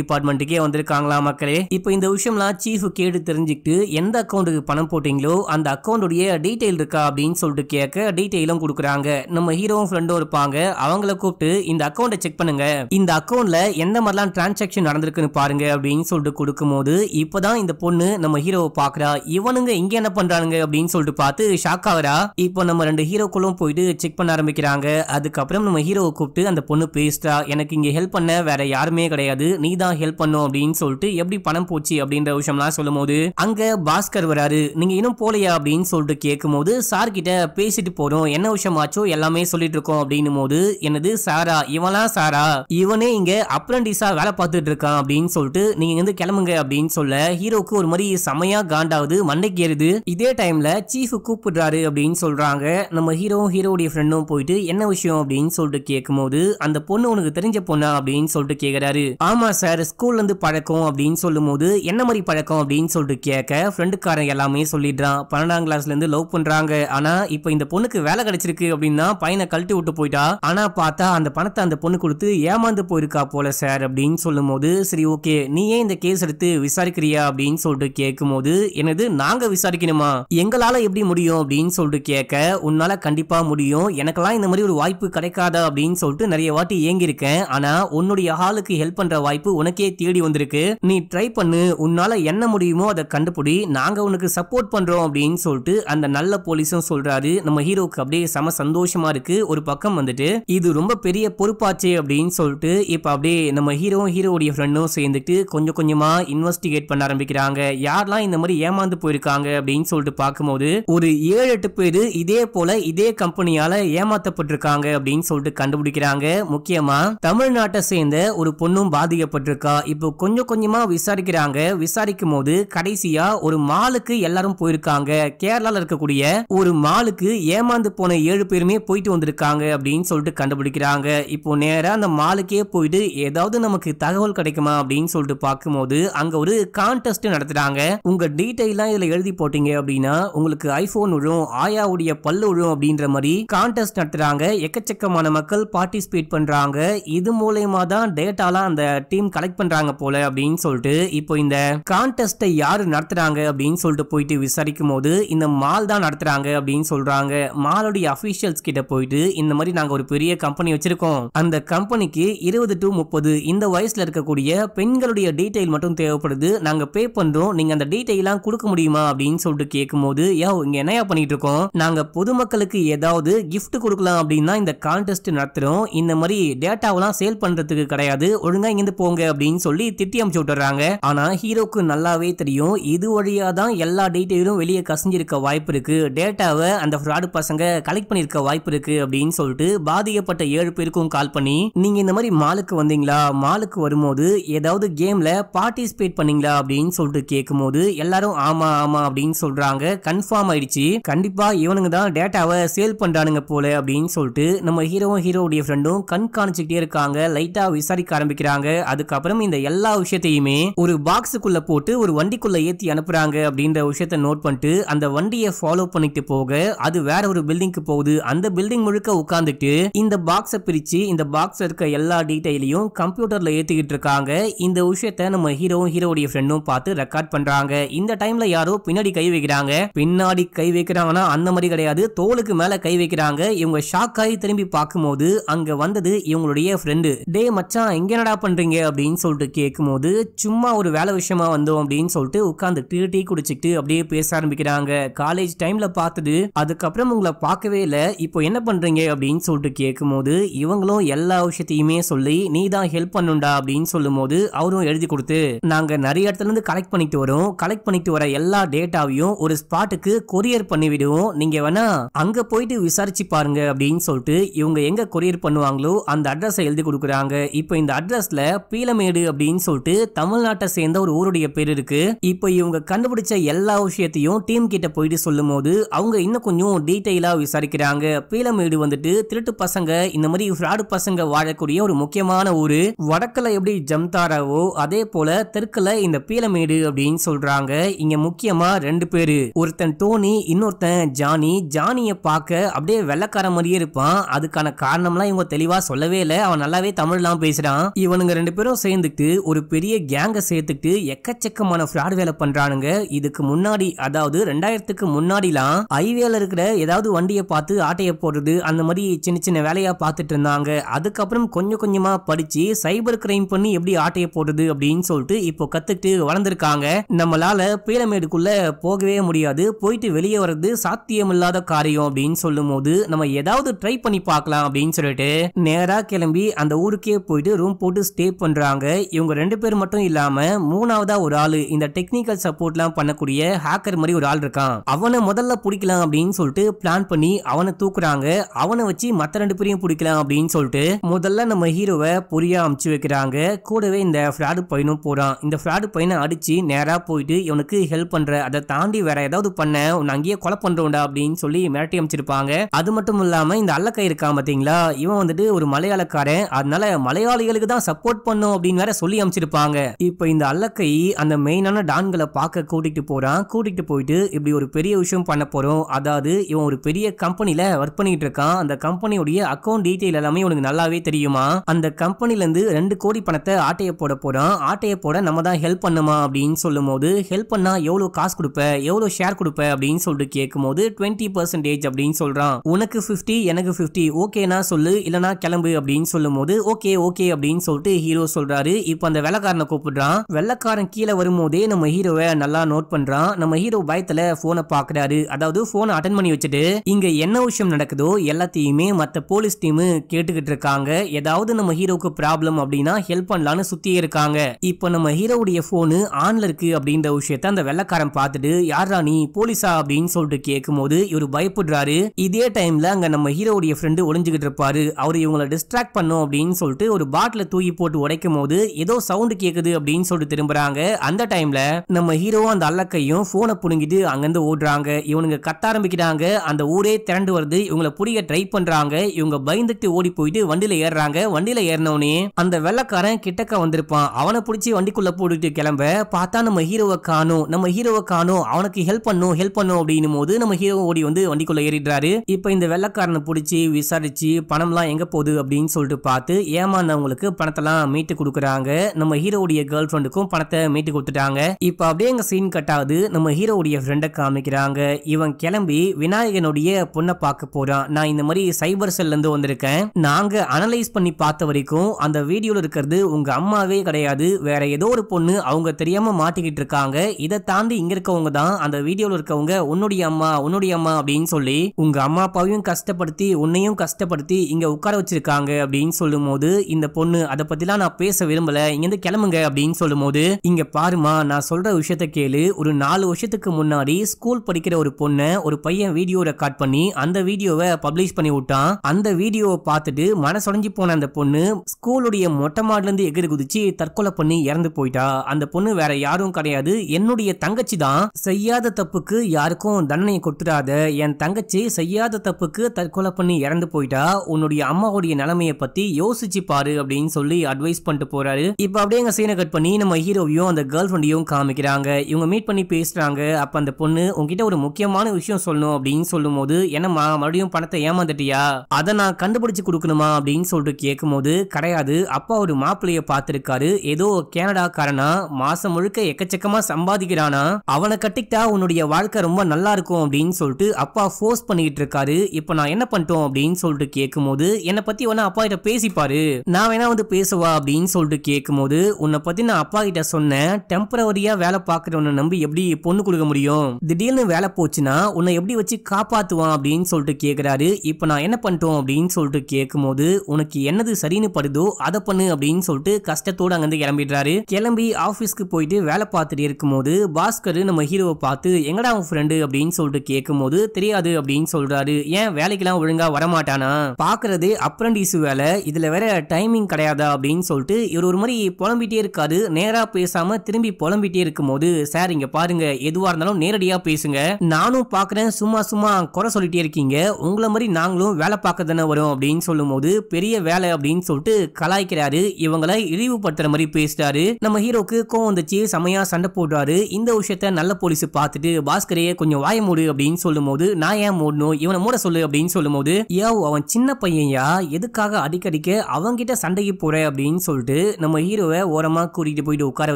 டிபார்ட்மெண்ட்டுக்கே வந்திருக்காங்களா மக்களே இப்போ இந்த விஷயம்லாம் சீஃப் கேட்டு தெரிஞ்சுக்கிட்டு எந்த அக்கௌண்ட்டுக்கு பணம் போட்டீங்களோ அந்த அக்கௌண்ட்டுடைய டீட்டெயில் இருக்கா அப்படின்னு சொல்லிட்டு கேட்க டீட்டெயிலும் கொடுக்குறாங்க நம்ம ஹீரோவும் ஃப்ரெண்டும் இருப்பாங்க அவங்கள கூப்பிட்டு இந்த அக்கௌண்ட்டை செக் பண்ணுங்க இந்த அக்கௌண்ட்ல எந்த மாதிரிலாம் டிரான்சாக்ஷன் நடந்திருக்குன்னு பாருங்க அப்படின்னு சொல்லிட்டு கொடுக்கும்போது இப்போதான் இந்த பொண்ணு நம்ம ஹீரோவை பாக்குறா இவனுங்க இங்கே என்ன பண்ணுறானுங்க அப்படின்னு சொல்லிட்டு பார்த்து ஷாக் ஆகுறா இப்போ நம்ம ரெண்டு ஹீரோக்குள்ளும் போயிட்டு செக் பண்ண ஆரம்பிக்கிறாங்க அதுக்கப்புறம் நம்ம ஹீரோவை கூப்பிட்டு அந்த பொண்ணு பேசுறா எனக்கு எனக்கு இங்கே ஹெல்ப் பண்ண வேற யாருமே கிடையாது நீ தான் ஹெல்ப் பண்ணும் அப்படின்னு சொல்லிட்டு எப்படி பணம் போச்சு அப்படின்ற விஷயம்லாம் சொல்லும் போது அங்க பாஸ்கர் வராரு நீங்க இன்னும் போலையா அப்படின்னு சொல்லிட்டு கேட்கும் போது சார் கிட்ட பேசிட்டு போறோம் என்ன ஆச்சோ எல்லாமே சொல்லிட்டு இருக்கோம் அப்படின்னும் போது என்னது சாரா இவன்லாம் சாரா இவனே இங்க அப்ரண்டிஸா வேலை பார்த்துட்டு இருக்கான் அப்படின்னு சொல்லிட்டு நீங்க வந்து கிளம்புங்க அப்படின்னு சொல்ல ஹீரோக்கு ஒரு மாதிரி செமையா காண்டாவது மண்டைக்கு ஏறுது இதே டைம்ல சீஃப் கூப்பிடுறாரு அப்படின்னு சொல்றாங்க நம்ம ஹீரோ ஹீரோடைய ஃப்ரெண்டும் போயிட்டு என்ன விஷயம் அப்படின்னு சொல்லிட்டு கேட்கும் போது அந்த பொண்ணு உனக்கு தெரிஞ்ச தெரிஞ்ச பொண்ணா அப்படின்னு சொல்லிட்டு கேக்குறாரு ஆமா சார் ஸ்கூல்ல இருந்து பழக்கம் அப்படின்னு சொல்லும் போது என்ன மாதிரி பழக்கம் அப்படின்னு சொல்லிட்டு கேட்க ஃப்ரெண்டுக்காரன் எல்லாமே சொல்லிடுறான் பன்னெண்டாம் கிளாஸ்ல இருந்து லவ் பண்றாங்க ஆனா இப்போ இந்த பொண்ணுக்கு வேலை கிடைச்சிருக்கு அப்படின்னா பையனை கழட்டி விட்டு போயிட்டா ஆனா பார்த்தா அந்த பணத்தை அந்த பொண்ணு கொடுத்து ஏமாந்து போயிருக்கா போல சார் அப்படின்னு சொல்லும் போது சரி ஓகே நீ ஏன் இந்த கேஸ் எடுத்து விசாரிக்கிறியா அப்படின்னு சொல்லிட்டு கேட்கும் போது எனது நாங்க விசாரிக்கணுமா எங்களால எப்படி முடியும் அப்படின்னு சொல்லிட்டு கேட்க உன்னால கண்டிப்பா முடியும் எனக்கெல்லாம் இந்த மாதிரி ஒரு வாய்ப்பு கிடைக்காதா அப்படின்னு சொல்லிட்டு நிறைய வாட்டி ஏங்கியிருக்கேன் சொல்றேன் ஆனா உன்னுடைய ஆளுக்கு ஹெல்ப் பண்ற வாய்ப்பு உனக்கே தேடி வந்திருக்கு நீ ட்ரை பண்ணு உன்னால என்ன முடியுமோ அதை கண்டுபிடி நாங்க உனக்கு சப்போர்ட் பண்றோம் அப்படின்னு சொல்லிட்டு அந்த நல்ல போலீஸும் சொல்றாரு நம்ம ஹீரோக்கு அப்படியே செம சந்தோஷமா இருக்கு ஒரு பக்கம் வந்துட்டு இது ரொம்ப பெரிய பொறுப்பாச்சு அப்படின்னு சொல்லிட்டு இப்ப அப்படியே நம்ம ஹீரோ ஹீரோடைய ஃப்ரெண்டும் சேர்ந்துட்டு கொஞ்சம் கொஞ்சமா இன்வெஸ்டிகேட் பண்ண ஆரம்பிக்கிறாங்க யாரெல்லாம் இந்த மாதிரி ஏமாந்து போயிருக்காங்க அப்படின்னு சொல்லிட்டு பார்க்கும்போது ஒரு ஏழு எட்டு பேர் இதே போல இதே கம்பெனியால ஏமாத்தப்பட்டிருக்காங்க அப்படின்னு சொல்லிட்டு கண்டுபிடிக்கிறாங்க முக்கியமா தமிழ்நாட்டை சேர்ந்த ஒரு பொண்ணும் பாதிக்கப்பட்டிருக்கா இப்போ கொஞ்சம் கொஞ்சமா விசாரிக்கிறாங்க விசாரிக்கும் போது கடைசியா ஒரு மாலுக்கு எல்லாரும் போயிருக்காங்க கேரளால இருக்கக்கூடிய ஒரு மாலுக்கு ஏமாந்து போன ஏழு பேருமே போயிட்டு வந்திருக்காங்க அப்படின்னு சொல்லிட்டு கண்டுபிடிக்கிறாங்க இப்போ நேரா அந்த மாலுக்கே போயிட்டு ஏதாவது நமக்கு தகவல் கிடைக்குமா அப்படின்னு சொல்லிட்டு பார்க்கும்போது அங்க ஒரு கான்டெஸ்ட் நடத்துறாங்க உங்க டீட்டெயிலாம் இதுல எழுதி போட்டீங்க அப்படின்னா உங்களுக்கு ஐபோன் விழும் ஆயாவுடைய பல்லு விழும் அப்படின்ற மாதிரி கான்டெஸ்ட் நடத்துறாங்க எக்கச்சக்கமான மக்கள் பார்ட்டிசிபேட் பண்றாங்க இது மூலயமா தான் டேட்டாலாம் அந்த டீம் கலெக்ட் பண்றாங்க போல அப்படின்னு சொல்லிட்டு இப்போ இந்த கான்டெஸ்டை யாரு நடத்துறாங்க அப்படின்னு சொல்லிட்டு போயிட்டு விசாரிக்கும் போது இந்த மால் தான் நடத்துறாங்க அப்படின்னு சொல்றாங்க மாலுடைய அஃபீஷியல்ஸ் கிட்ட போயிட்டு இந்த மாதிரி நாங்க ஒரு பெரிய கம்பெனி வச்சிருக்கோம் அந்த கம்பெனிக்கு இருபது டு முப்பது இந்த வயசுல இருக்கக்கூடிய பெண்களுடைய டீட்டெயில் மட்டும் தேவைப்படுது நாங்க பே பண்றோம் நீங்க அந்த டீட்டெயிலாம் கொடுக்க முடியுமா அப்படின்னு சொல்லிட்டு கேட்கும் போது யோ இங்க என்னையா பண்ணிட்டு இருக்கோம் நாங்க பொதுமக்களுக்கு ஏதாவது கிஃப்ட் கொடுக்கலாம் அப்படின்னா இந்த கான்டெஸ்ட் நடத்துறோம் இந்த மாதிரி டேட்டாவெல்லாம் பொருட்கள்லாம் சேல் பண்றதுக்கு கிடையாது ஒழுங்கா இங்கிருந்து போங்க அப்படின்னு சொல்லி திட்டி அமுச்சு விட்டுறாங்க ஆனா ஹீரோக்கு நல்லாவே தெரியும் இது வழியா தான் எல்லா டீட்டெயிலும் வெளியே கசிஞ்சிருக்க வாய்ப்பு இருக்கு டேட்டாவை அந்த ஃப்ராடு பசங்க கலெக்ட் பண்ணிருக்க வாய்ப்பு இருக்கு அப்படின்னு சொல்லிட்டு பாதிக்கப்பட்ட ஏழு பேருக்கும் கால் பண்ணி நீங்க இந்த மாதிரி மாலுக்கு வந்தீங்களா மாலுக்கு வரும்போது ஏதாவது கேம்ல பார்ட்டிசிபேட் பண்ணீங்களா அப்படின்னு சொல்லிட்டு கேட்கும் போது எல்லாரும் ஆமா ஆமா அப்படின்னு சொல்றாங்க கன்ஃபார்ம் ஆயிடுச்சு கண்டிப்பா இவனுங்க தான் டேட்டாவை சேல் பண்றானுங்க போல அப்படின்னு சொல்லிட்டு நம்ம ஹீரோவும் ஹீரோவுடைய ஃப்ரெண்டும் கண்காணிச்சுக்கிட்டே இருக்க இருக்காங்க லைட்டா விசாரிக்க ஆரம்பிக்கிறாங்க அதுக்கப்புறம் இந்த எல்லா விஷயத்தையுமே ஒரு பாக்ஸுக்குள்ள போட்டு ஒரு வண்டிக்குள்ள ஏத்தி அனுப்புறாங்க அப்படின்ற விஷயத்த நோட் பண்ணிட்டு அந்த வண்டியை ஃபாலோ பண்ணிட்டு போக அது வேற ஒரு பில்டிங்க்கு போகுது அந்த பில்டிங் முழுக்க உட்காந்துட்டு இந்த பாக்ஸை பிரிச்சு இந்த பாக்ஸ் இருக்க எல்லா டீட்டெயிலையும் கம்ப்யூட்டர்ல ஏத்திக்கிட்டு இருக்காங்க இந்த விஷயத்த நம்ம ஹீரோவும் ஹீரோடைய ஃப்ரெண்டும் பார்த்து ரெக்கார்ட் பண்றாங்க இந்த டைம்ல யாரோ பின்னாடி கை வைக்கிறாங்க பின்னாடி கை வைக்கிறாங்கன்னா அந்த மாதிரி கிடையாது தோலுக்கு மேல கை வைக்கிறாங்க இவங்க ஷாக் ஆகி திரும்பி பார்க்கும்போது அங்க வந்தது இவங்களுடைய ஃப்ரெண்டு டே மச்சான் எங்க என்னடா பண்றீங்க அப்படின்னு சொல்லிட்டு கேட்கும்போது சும்மா ஒரு வேலை விஷயமா வந்தோம் அப்படின்னு சொல்லிட்டு உட்காந்து டீ டீ குடிச்சிட்டு அப்படியே பேச ஆரம்பிக்கிறாங்க காலேஜ் டைம்ல பார்த்தது அதுக்கப்புறம் உங்களை பார்க்கவே இல்லை இப்போ என்ன பண்றீங்க அப்படின்னு சொல்லிட்டு கேட்கும்போது இவங்களும் எல்லா விஷயத்தையுமே சொல்லி நீ தான் ஹெல்ப் பண்ணுண்டா அப்படின்னு சொல்லும் போது அவரும் எழுதி கொடுத்து நாங்க நிறைய இடத்துல இருந்து கலெக்ட் பண்ணிட்டு வரோம் கலெக்ட் பண்ணிட்டு வர எல்லா டேட்டாவையும் ஒரு ஸ்பாட்டுக்கு கொரியர் பண்ணி விடுவோம் நீங்க வேணா அங்க போயிட்டு விசாரிச்சு பாருங்க அப்படின்னு சொல்லிட்டு இவங்க எங்க கொரியர் பண்ணுவாங்களோ அந்த அட்ரஸை எழுதி கொடுக்குறாங்க இப்போ இந்த அட்ரஸ்ல பீலமேடு அப்படின்னு சொல்லிட்டு தமிழ்நாட்டை சேர்ந்த ஒரு ஊருடைய பேர் இருக்கு இப்போ இவங்க கண்டுபிடிச்ச எல்லா விஷயத்தையும் டீம் கிட்ட போயிட்டு சொல்லும் போது அவங்க இன்னும் கொஞ்சம் டீட்டெயிலா விசாரிக்கிறாங்க பீலமேடு வந்துட்டு திருட்டு பசங்க இந்த மாதிரி ஃபிராடு பசங்க வாழக்கூடிய ஒரு முக்கியமான ஊரு வடக்குல எப்படி ஜம்தாராவோ அதே போல தெற்குல இந்த பீலமேடு அப்படின்னு சொல்றாங்க இங்க முக்கியமா ரெண்டு பேரு ஒருத்தன் டோனி இன்னொருத்தன் ஜானி ஜானிய பார்க்க அப்படியே வெள்ளக்கார மாதிரியே இருப்பான் அதுக்கான காரணம்லாம் இவங்க தெளிவா சொல்லவே இல்லை அவன் நல்லாவே தமிழ்லாம் பேசுறான் இவனுங்க ரெண்டு பேரும் சேர்ந்துட்டு ஒரு பெரிய கேங்க சேர்த்துட்டு எக்கச்சக்கமான ஃப்ராட் வேலை பண்றானுங்க இதுக்கு முன்னாடி அதாவது ரெண்டாயிரத்துக்கு முன்னாடிலாம் ஐவேல இருக்கிற ஏதாவது வண்டியை பார்த்து ஆட்டைய போடுறது அந்த மாதிரி சின்ன சின்ன வேலையா பார்த்துட்டு இருந்தாங்க அதுக்கப்புறம் கொஞ்சம் கொஞ்சமா படிச்சு சைபர் கிரைம் பண்ணி எப்படி ஆட்டைய போடுறது அப்படின்னு சொல்லிட்டு இப்போ கத்துக்கிட்டு வளர்ந்துருக்காங்க நம்மளால பீரமேடுக்குள்ள போகவே முடியாது போயிட்டு வெளியே வர்றது சாத்தியமில்லாத காரியம் அப்படின்னு சொல்லும் போது நம்ம ஏதாவது ட்ரை பண்ணி பார்க்கலாம் அப்படின்னு சொல்லிட்டு நேரா கிளம்பி அந்த ஊருக்கே போயிட்டு ரூம் போட்டு ஸ்டே பண்ணுறாங்க இவங்க ரெண்டு பேர் மட்டும் இல்லாமல் மூணாவதா ஒரு ஆள் இந்த டெக்னிக்கல் சப்போர்ட்லாம் பண்ணக்கூடிய ஹேக்கர் மாதிரி ஒரு ஆள் இருக்கான் அவனை முதல்ல பிடிக்கலாம் அப்படின்னு சொல்லிட்டு பிளான் பண்ணி அவனை தூக்குறாங்க அவனை வச்சு மற்ற ரெண்டு பேரையும் பிடிக்கலாம் அப்படின்னு சொல்லிட்டு முதல்ல நம்ம ஹீரோவை பொரியா அமுச்சு வைக்கிறாங்க கூடவே இந்த ஃப்ராடு பையனும் போகிறான் இந்த ஃப்ராடு பையனை அடிச்சு நேராக போயிட்டு இவனுக்கு ஹெல்ப் பண்ற அதை தாண்டி வேற ஏதாவது பண்ண உன்னை அங்கேயே கொலை பண்றோம்டா அப்படின்னு சொல்லி மிரட்டி அமைச்சிருப்பாங்க அது மட்டும் இல்லாம இந்த அல்லக்கை இருக்கான் பாத்தீங்களா இவன் வந்துட்டு ஒரு மலையாளக்கார போறேன் அதனால மலையாளிகளுக்கு தான் சப்போர்ட் பண்ணும் அப்படின்னு வேற சொல்லி அமைச்சிருப்பாங்க இப்போ இந்த அல்லக்கை அந்த மெயினான டான்களை பார்க்க கூட்டிட்டு போறான் கூட்டிட்டு போயிட்டு இப்படி ஒரு பெரிய விஷயம் பண்ண போறோம் அதாவது இவன் ஒரு பெரிய கம்பெனில ஒர்க் பண்ணிட்டு இருக்கான் அந்த கம்பெனியுடைய அக்கௌண்ட் டீட்டெயில் எல்லாமே உனக்கு நல்லாவே தெரியுமா அந்த கம்பெனில இருந்து ரெண்டு கோடி பணத்தை ஆட்டையை போட போறான் ஆட்டையை போட நம்ம தான் ஹெல்ப் பண்ணுமா அப்படின்னு சொல்லும் போது ஹெல்ப் பண்ணா எவ்வளவு காசு கொடுப்ப எவ்வளவு ஷேர் கொடுப்ப அப்படின்னு சொல்லிட்டு கேட்கும் போது டுவெண்ட்டி பர்சன்டேஜ் அப்படின்னு சொல்றான் உனக்கு பிப்டி எனக்கு பிப்டி ஓகேனா சொல்லு இல்லனா கிளம்பு அப்படின்னு சொல்லி சொல்லும்போது ஓகே ஓகே அப்படின்னு சொல்லிட்டு ஹீரோ சொல்றாரு இப்போ அந்த வெள்ளக்காரனை கூப்பிடுறான் வெள்ளக்காரன் கீழே வரும்போதே நம்ம ஹீரோவை நல்லா நோட் பண்றான் நம்ம ஹீரோ பயத்துல போனை பாக்குறாரு அதாவது போனை அட்டன் பண்ணி வச்சுட்டு இங்க என்ன விஷயம் நடக்குதோ எல்லாத்தையுமே மத்த போலீஸ் டீம் கேட்டுக்கிட்டு இருக்காங்க ஏதாவது நம்ம ஹீரோக்கு ப்ராப்ளம் அப்படின்னா ஹெல்ப் பண்ணலாம்னு சுத்தி இருக்காங்க இப்போ நம்ம ஹீரோவுடைய போனு ஆன்ல இருக்கு அப்படின்ற விஷயத்த அந்த வெள்ளக்காரன் பார்த்துட்டு யாரா நீ போலீஸா அப்படின்னு சொல்லிட்டு கேட்கும் போது இவர் பயப்படுறாரு இதே டைம்ல அங்க நம்ம ஹீரோவுடைய ஃப்ரெண்டு ஒளிஞ்சுக்கிட்டு இருப்பாரு அவர் இவங்களை டிஸ்ட்ராக்ட் பண்ண பண்ணும் அப்படின்னு சொல்லிட்டு ஒரு பாட்டில தூக்கி போட்டு உடைக்கும் போது ஏதோ சவுண்டு கேட்குது அப்படின்னு சொல்லிட்டு திரும்புறாங்க அந்த டைம்ல நம்ம ஹீரோ அந்த அல்லக்கையும் போனை புடுங்கிட்டு அங்கிருந்து ஓடுறாங்க இவனுங்க கத்த ஆரம்பிக்கிறாங்க அந்த ஊரே திரண்டு வருது இவங்களை புரிய ட்ரை பண்றாங்க இவங்க பயந்துட்டு ஓடி போயிட்டு வண்டியில ஏறுறாங்க வண்டியில ஏறினவனே அந்த வெள்ளக்காரன் கிட்டக்க வந்திருப்பான் அவனை பிடிச்சி வண்டிக்குள்ள போட்டுட்டு கிளம்ப பார்த்தா நம்ம ஹீரோவை காணும் நம்ம ஹீரோவை காணும் அவனுக்கு ஹெல்ப் பண்ணும் ஹெல்ப் பண்ணும் அப்படின்னும் போது நம்ம ஹீரோ ஓடி வந்து வண்டிக்குள்ள ஏறிடுறாரு இப்போ இந்த வெள்ளக்காரனை பிடிச்சி விசாரிச்சு பணம்லாம் எங்க போகுது அப்படின்னு சொல்லிட்டு பார்த்து ஏமாந்தவங்களுக்கு பணத்தெல்லாம் மீட்டு கொடுக்குறாங்க நம்ம ஹீரோவுடைய கேர்ள் ஃப்ரெண்டுக்கும் பணத்தை மீட்டு கொடுத்துட்டாங்க இப்போ அப்படியே எங்க சீன் கட் ஆகுது நம்ம ஹீரோவுடைய ஃப்ரெண்டை காமிக்கிறாங்க இவன் கிளம்பி விநாயகனுடைய பொண்ணை பார்க்க போறான் நான் இந்த மாதிரி சைபர் செல்ல இருந்து வந்திருக்கேன் நாங்க அனலைஸ் பண்ணி பார்த்த வரைக்கும் அந்த வீடியோல இருக்கிறது உங்க அம்மாவே கிடையாது வேற ஏதோ ஒரு பொண்ணு அவங்க தெரியாம மாட்டிக்கிட்டு இருக்காங்க இதை தாண்டி இங்க இருக்கவங்க தான் அந்த வீடியோல இருக்கவங்க உன்னுடைய அம்மா உன்னுடைய அம்மா அப்படின்னு சொல்லி உங்க அம்மா அப்பாவையும் கஷ்டப்படுத்தி உன்னையும் கஷ்டப்படுத்தி இங்க உட்கார வச்சிருக்காங்க அப்படின்னு அப்படின்னு சொல்லும் போது இந்த பொண்ணு அதை பத்திலாம் நான் பேச விரும்பல இங்கிருந்து கிளம்புங்க அப்படின்னு சொல்லும் போது இங்க பாருமா நான் சொல்ற விஷயத்த கேளு ஒரு நாலு வருஷத்துக்கு முன்னாடி ஸ்கூல் படிக்கிற ஒரு பொண்ணை ஒரு பையன் வீடியோ ரெக்கார்ட் பண்ணி அந்த வீடியோவை பப்ளிஷ் பண்ணி விட்டான் அந்த வீடியோவை பார்த்துட்டு மனசுடைஞ்சு போன அந்த பொண்ணு ஸ்கூலுடைய மொட்டை மாடுல இருந்து எகிரி குதிச்சு தற்கொலை பண்ணி இறந்து போயிட்டா அந்த பொண்ணு வேற யாரும் கிடையாது என்னுடைய தங்கச்சி தான் செய்யாத தப்புக்கு யாருக்கும் தண்டனை கொடுத்துடாத என் தங்கச்சி செய்யாத தப்புக்கு தற்கொலை பண்ணி இறந்து போயிட்டா உன்னுடைய அம்மாவுடைய நிலைமையை பத்தி பத்தி யோசிச்சு பாரு அப்படின்னு சொல்லி அட்வைஸ் பண்ணிட்டு போறாரு இப்ப அப்படியே எங்க சீனை கட் பண்ணி நம்ம ஹீரோவையும் அந்த கேர்ள் ஃப்ரெண்டையும் காமிக்கிறாங்க இவங்க மீட் பண்ணி பேசுறாங்க அப்ப அந்த பொண்ணு உங்ககிட்ட ஒரு முக்கியமான விஷயம் சொல்லணும் அப்படின்னு சொல்லும் போது என்னம்மா மறுபடியும் பணத்தை ஏமாந்துட்டியா அதை நான் கண்டுபிடிச்சு கொடுக்கணுமா அப்படின்னு சொல்லிட்டு கேட்கும் போது கிடையாது அப்பா ஒரு மாப்பிள்ளைய பார்த்துருக்காரு ஏதோ கனடாக்காரனா மாசம் முழுக்க எக்கச்சக்கமா சம்பாதிக்கிறானா அவனை கட்டிக்கிட்டா உன்னுடைய வாழ்க்கை ரொம்ப நல்லா இருக்கும் அப்படின்னு சொல்லிட்டு அப்பா ஃபோர்ஸ் பண்ணிக்கிட்டு இருக்காரு இப்ப நான் என்ன பண்ணிட்டோம் அப்படின்னு சொல்லிட்டு கேட்கும் போது என்னை பத்தி ஒன்னும் அப்பா கிட்ட பேசிப்பாரு நான் வேணா வந்து பேசுவா அப்படின்னு சொல்லிட்டு கேட்கும் போது உன்னை பத்தி நான் அப்பா கிட்ட சொன்னேன் டெம்பரவரியா வேலை உன்னை நம்பி எப்படி பொண்ணு கொடுக்க முடியும் திடீர்னு வேலை போச்சுன்னா உன்னை எப்படி வச்சு காப்பாத்துவான் அப்படின்னு சொல்லிட்டு கேக்குறாரு இப்ப நான் என்ன பண்ணிட்டோம் அப்படின்னு சொல்லிட்டு கேட்கும் போது உனக்கு என்னது சரின்னு படுதோ அதை பண்ணு அப்படின்னு சொல்லிட்டு கஷ்டத்தோட அங்கிருந்து கிளம்பிடுறாரு கிளம்பி ஆபீஸ்க்கு போயிட்டு வேலை பார்த்துட்டு இருக்கும் போது பாஸ்கர் நம்ம ஹீரோவை பார்த்து எங்கடா உன் ஃப்ரெண்டு அப்படின்னு சொல்லிட்டு கேட்கும் போது தெரியாது அப்படின்னு சொல்றாரு ஏன் வேலைக்கெல்லாம் ஒழுங்கா வரமாட்டானா பாக்குறது அப்ரண்டிஸ் வேலை இதில் வேற டைமிங் கிடையாதா அப்படின்னு சொல்லிட்டு இவர் ஒரு மாதிரி புலம்பிட்டே இருக்காரு நேராக பேசாமல் திரும்பி புலம்பிட்டே இருக்கும் போது சார் இங்கே பாருங்க எதுவாக இருந்தாலும் நேரடியாக பேசுங்க நானும் பார்க்குறேன் சும்மா சும்மா குறை சொல்லிட்டே இருக்கீங்க உங்களை மாதிரி நாங்களும் வேலை பார்க்க தானே வரும் அப்படின்னு சொல்லும் போது பெரிய வேலை அப்படின்னு சொல்லிட்டு கலாய்க்கிறாரு இவங்களை இழிவுபடுத்துற மாதிரி பேசிட்டாரு நம்ம ஹீரோக்கு கோவம் வந்துச்சு செமையா சண்டை போடுறாரு இந்த விஷயத்த நல்ல போலீஸ் பார்த்துட்டு பாஸ்கரையே கொஞ்சம் வாய மூடு அப்படின்னு சொல்லும் போது நான் ஏன் மூடணும் இவனை மூட சொல்லு அப்படின்னு சொல்லும் போது ஏ அவன் சின்ன பையன்யா எதுக்காக அடி அடிக்க அடிக்க அவங்கிட்ட சண்டைக்கு போகிறேன் அப்படின்னு சொல்லிட்டு நம்ம ஹீரோவை ஓரமாக கூட்டிகிட்டு போயிட்டு உட்கார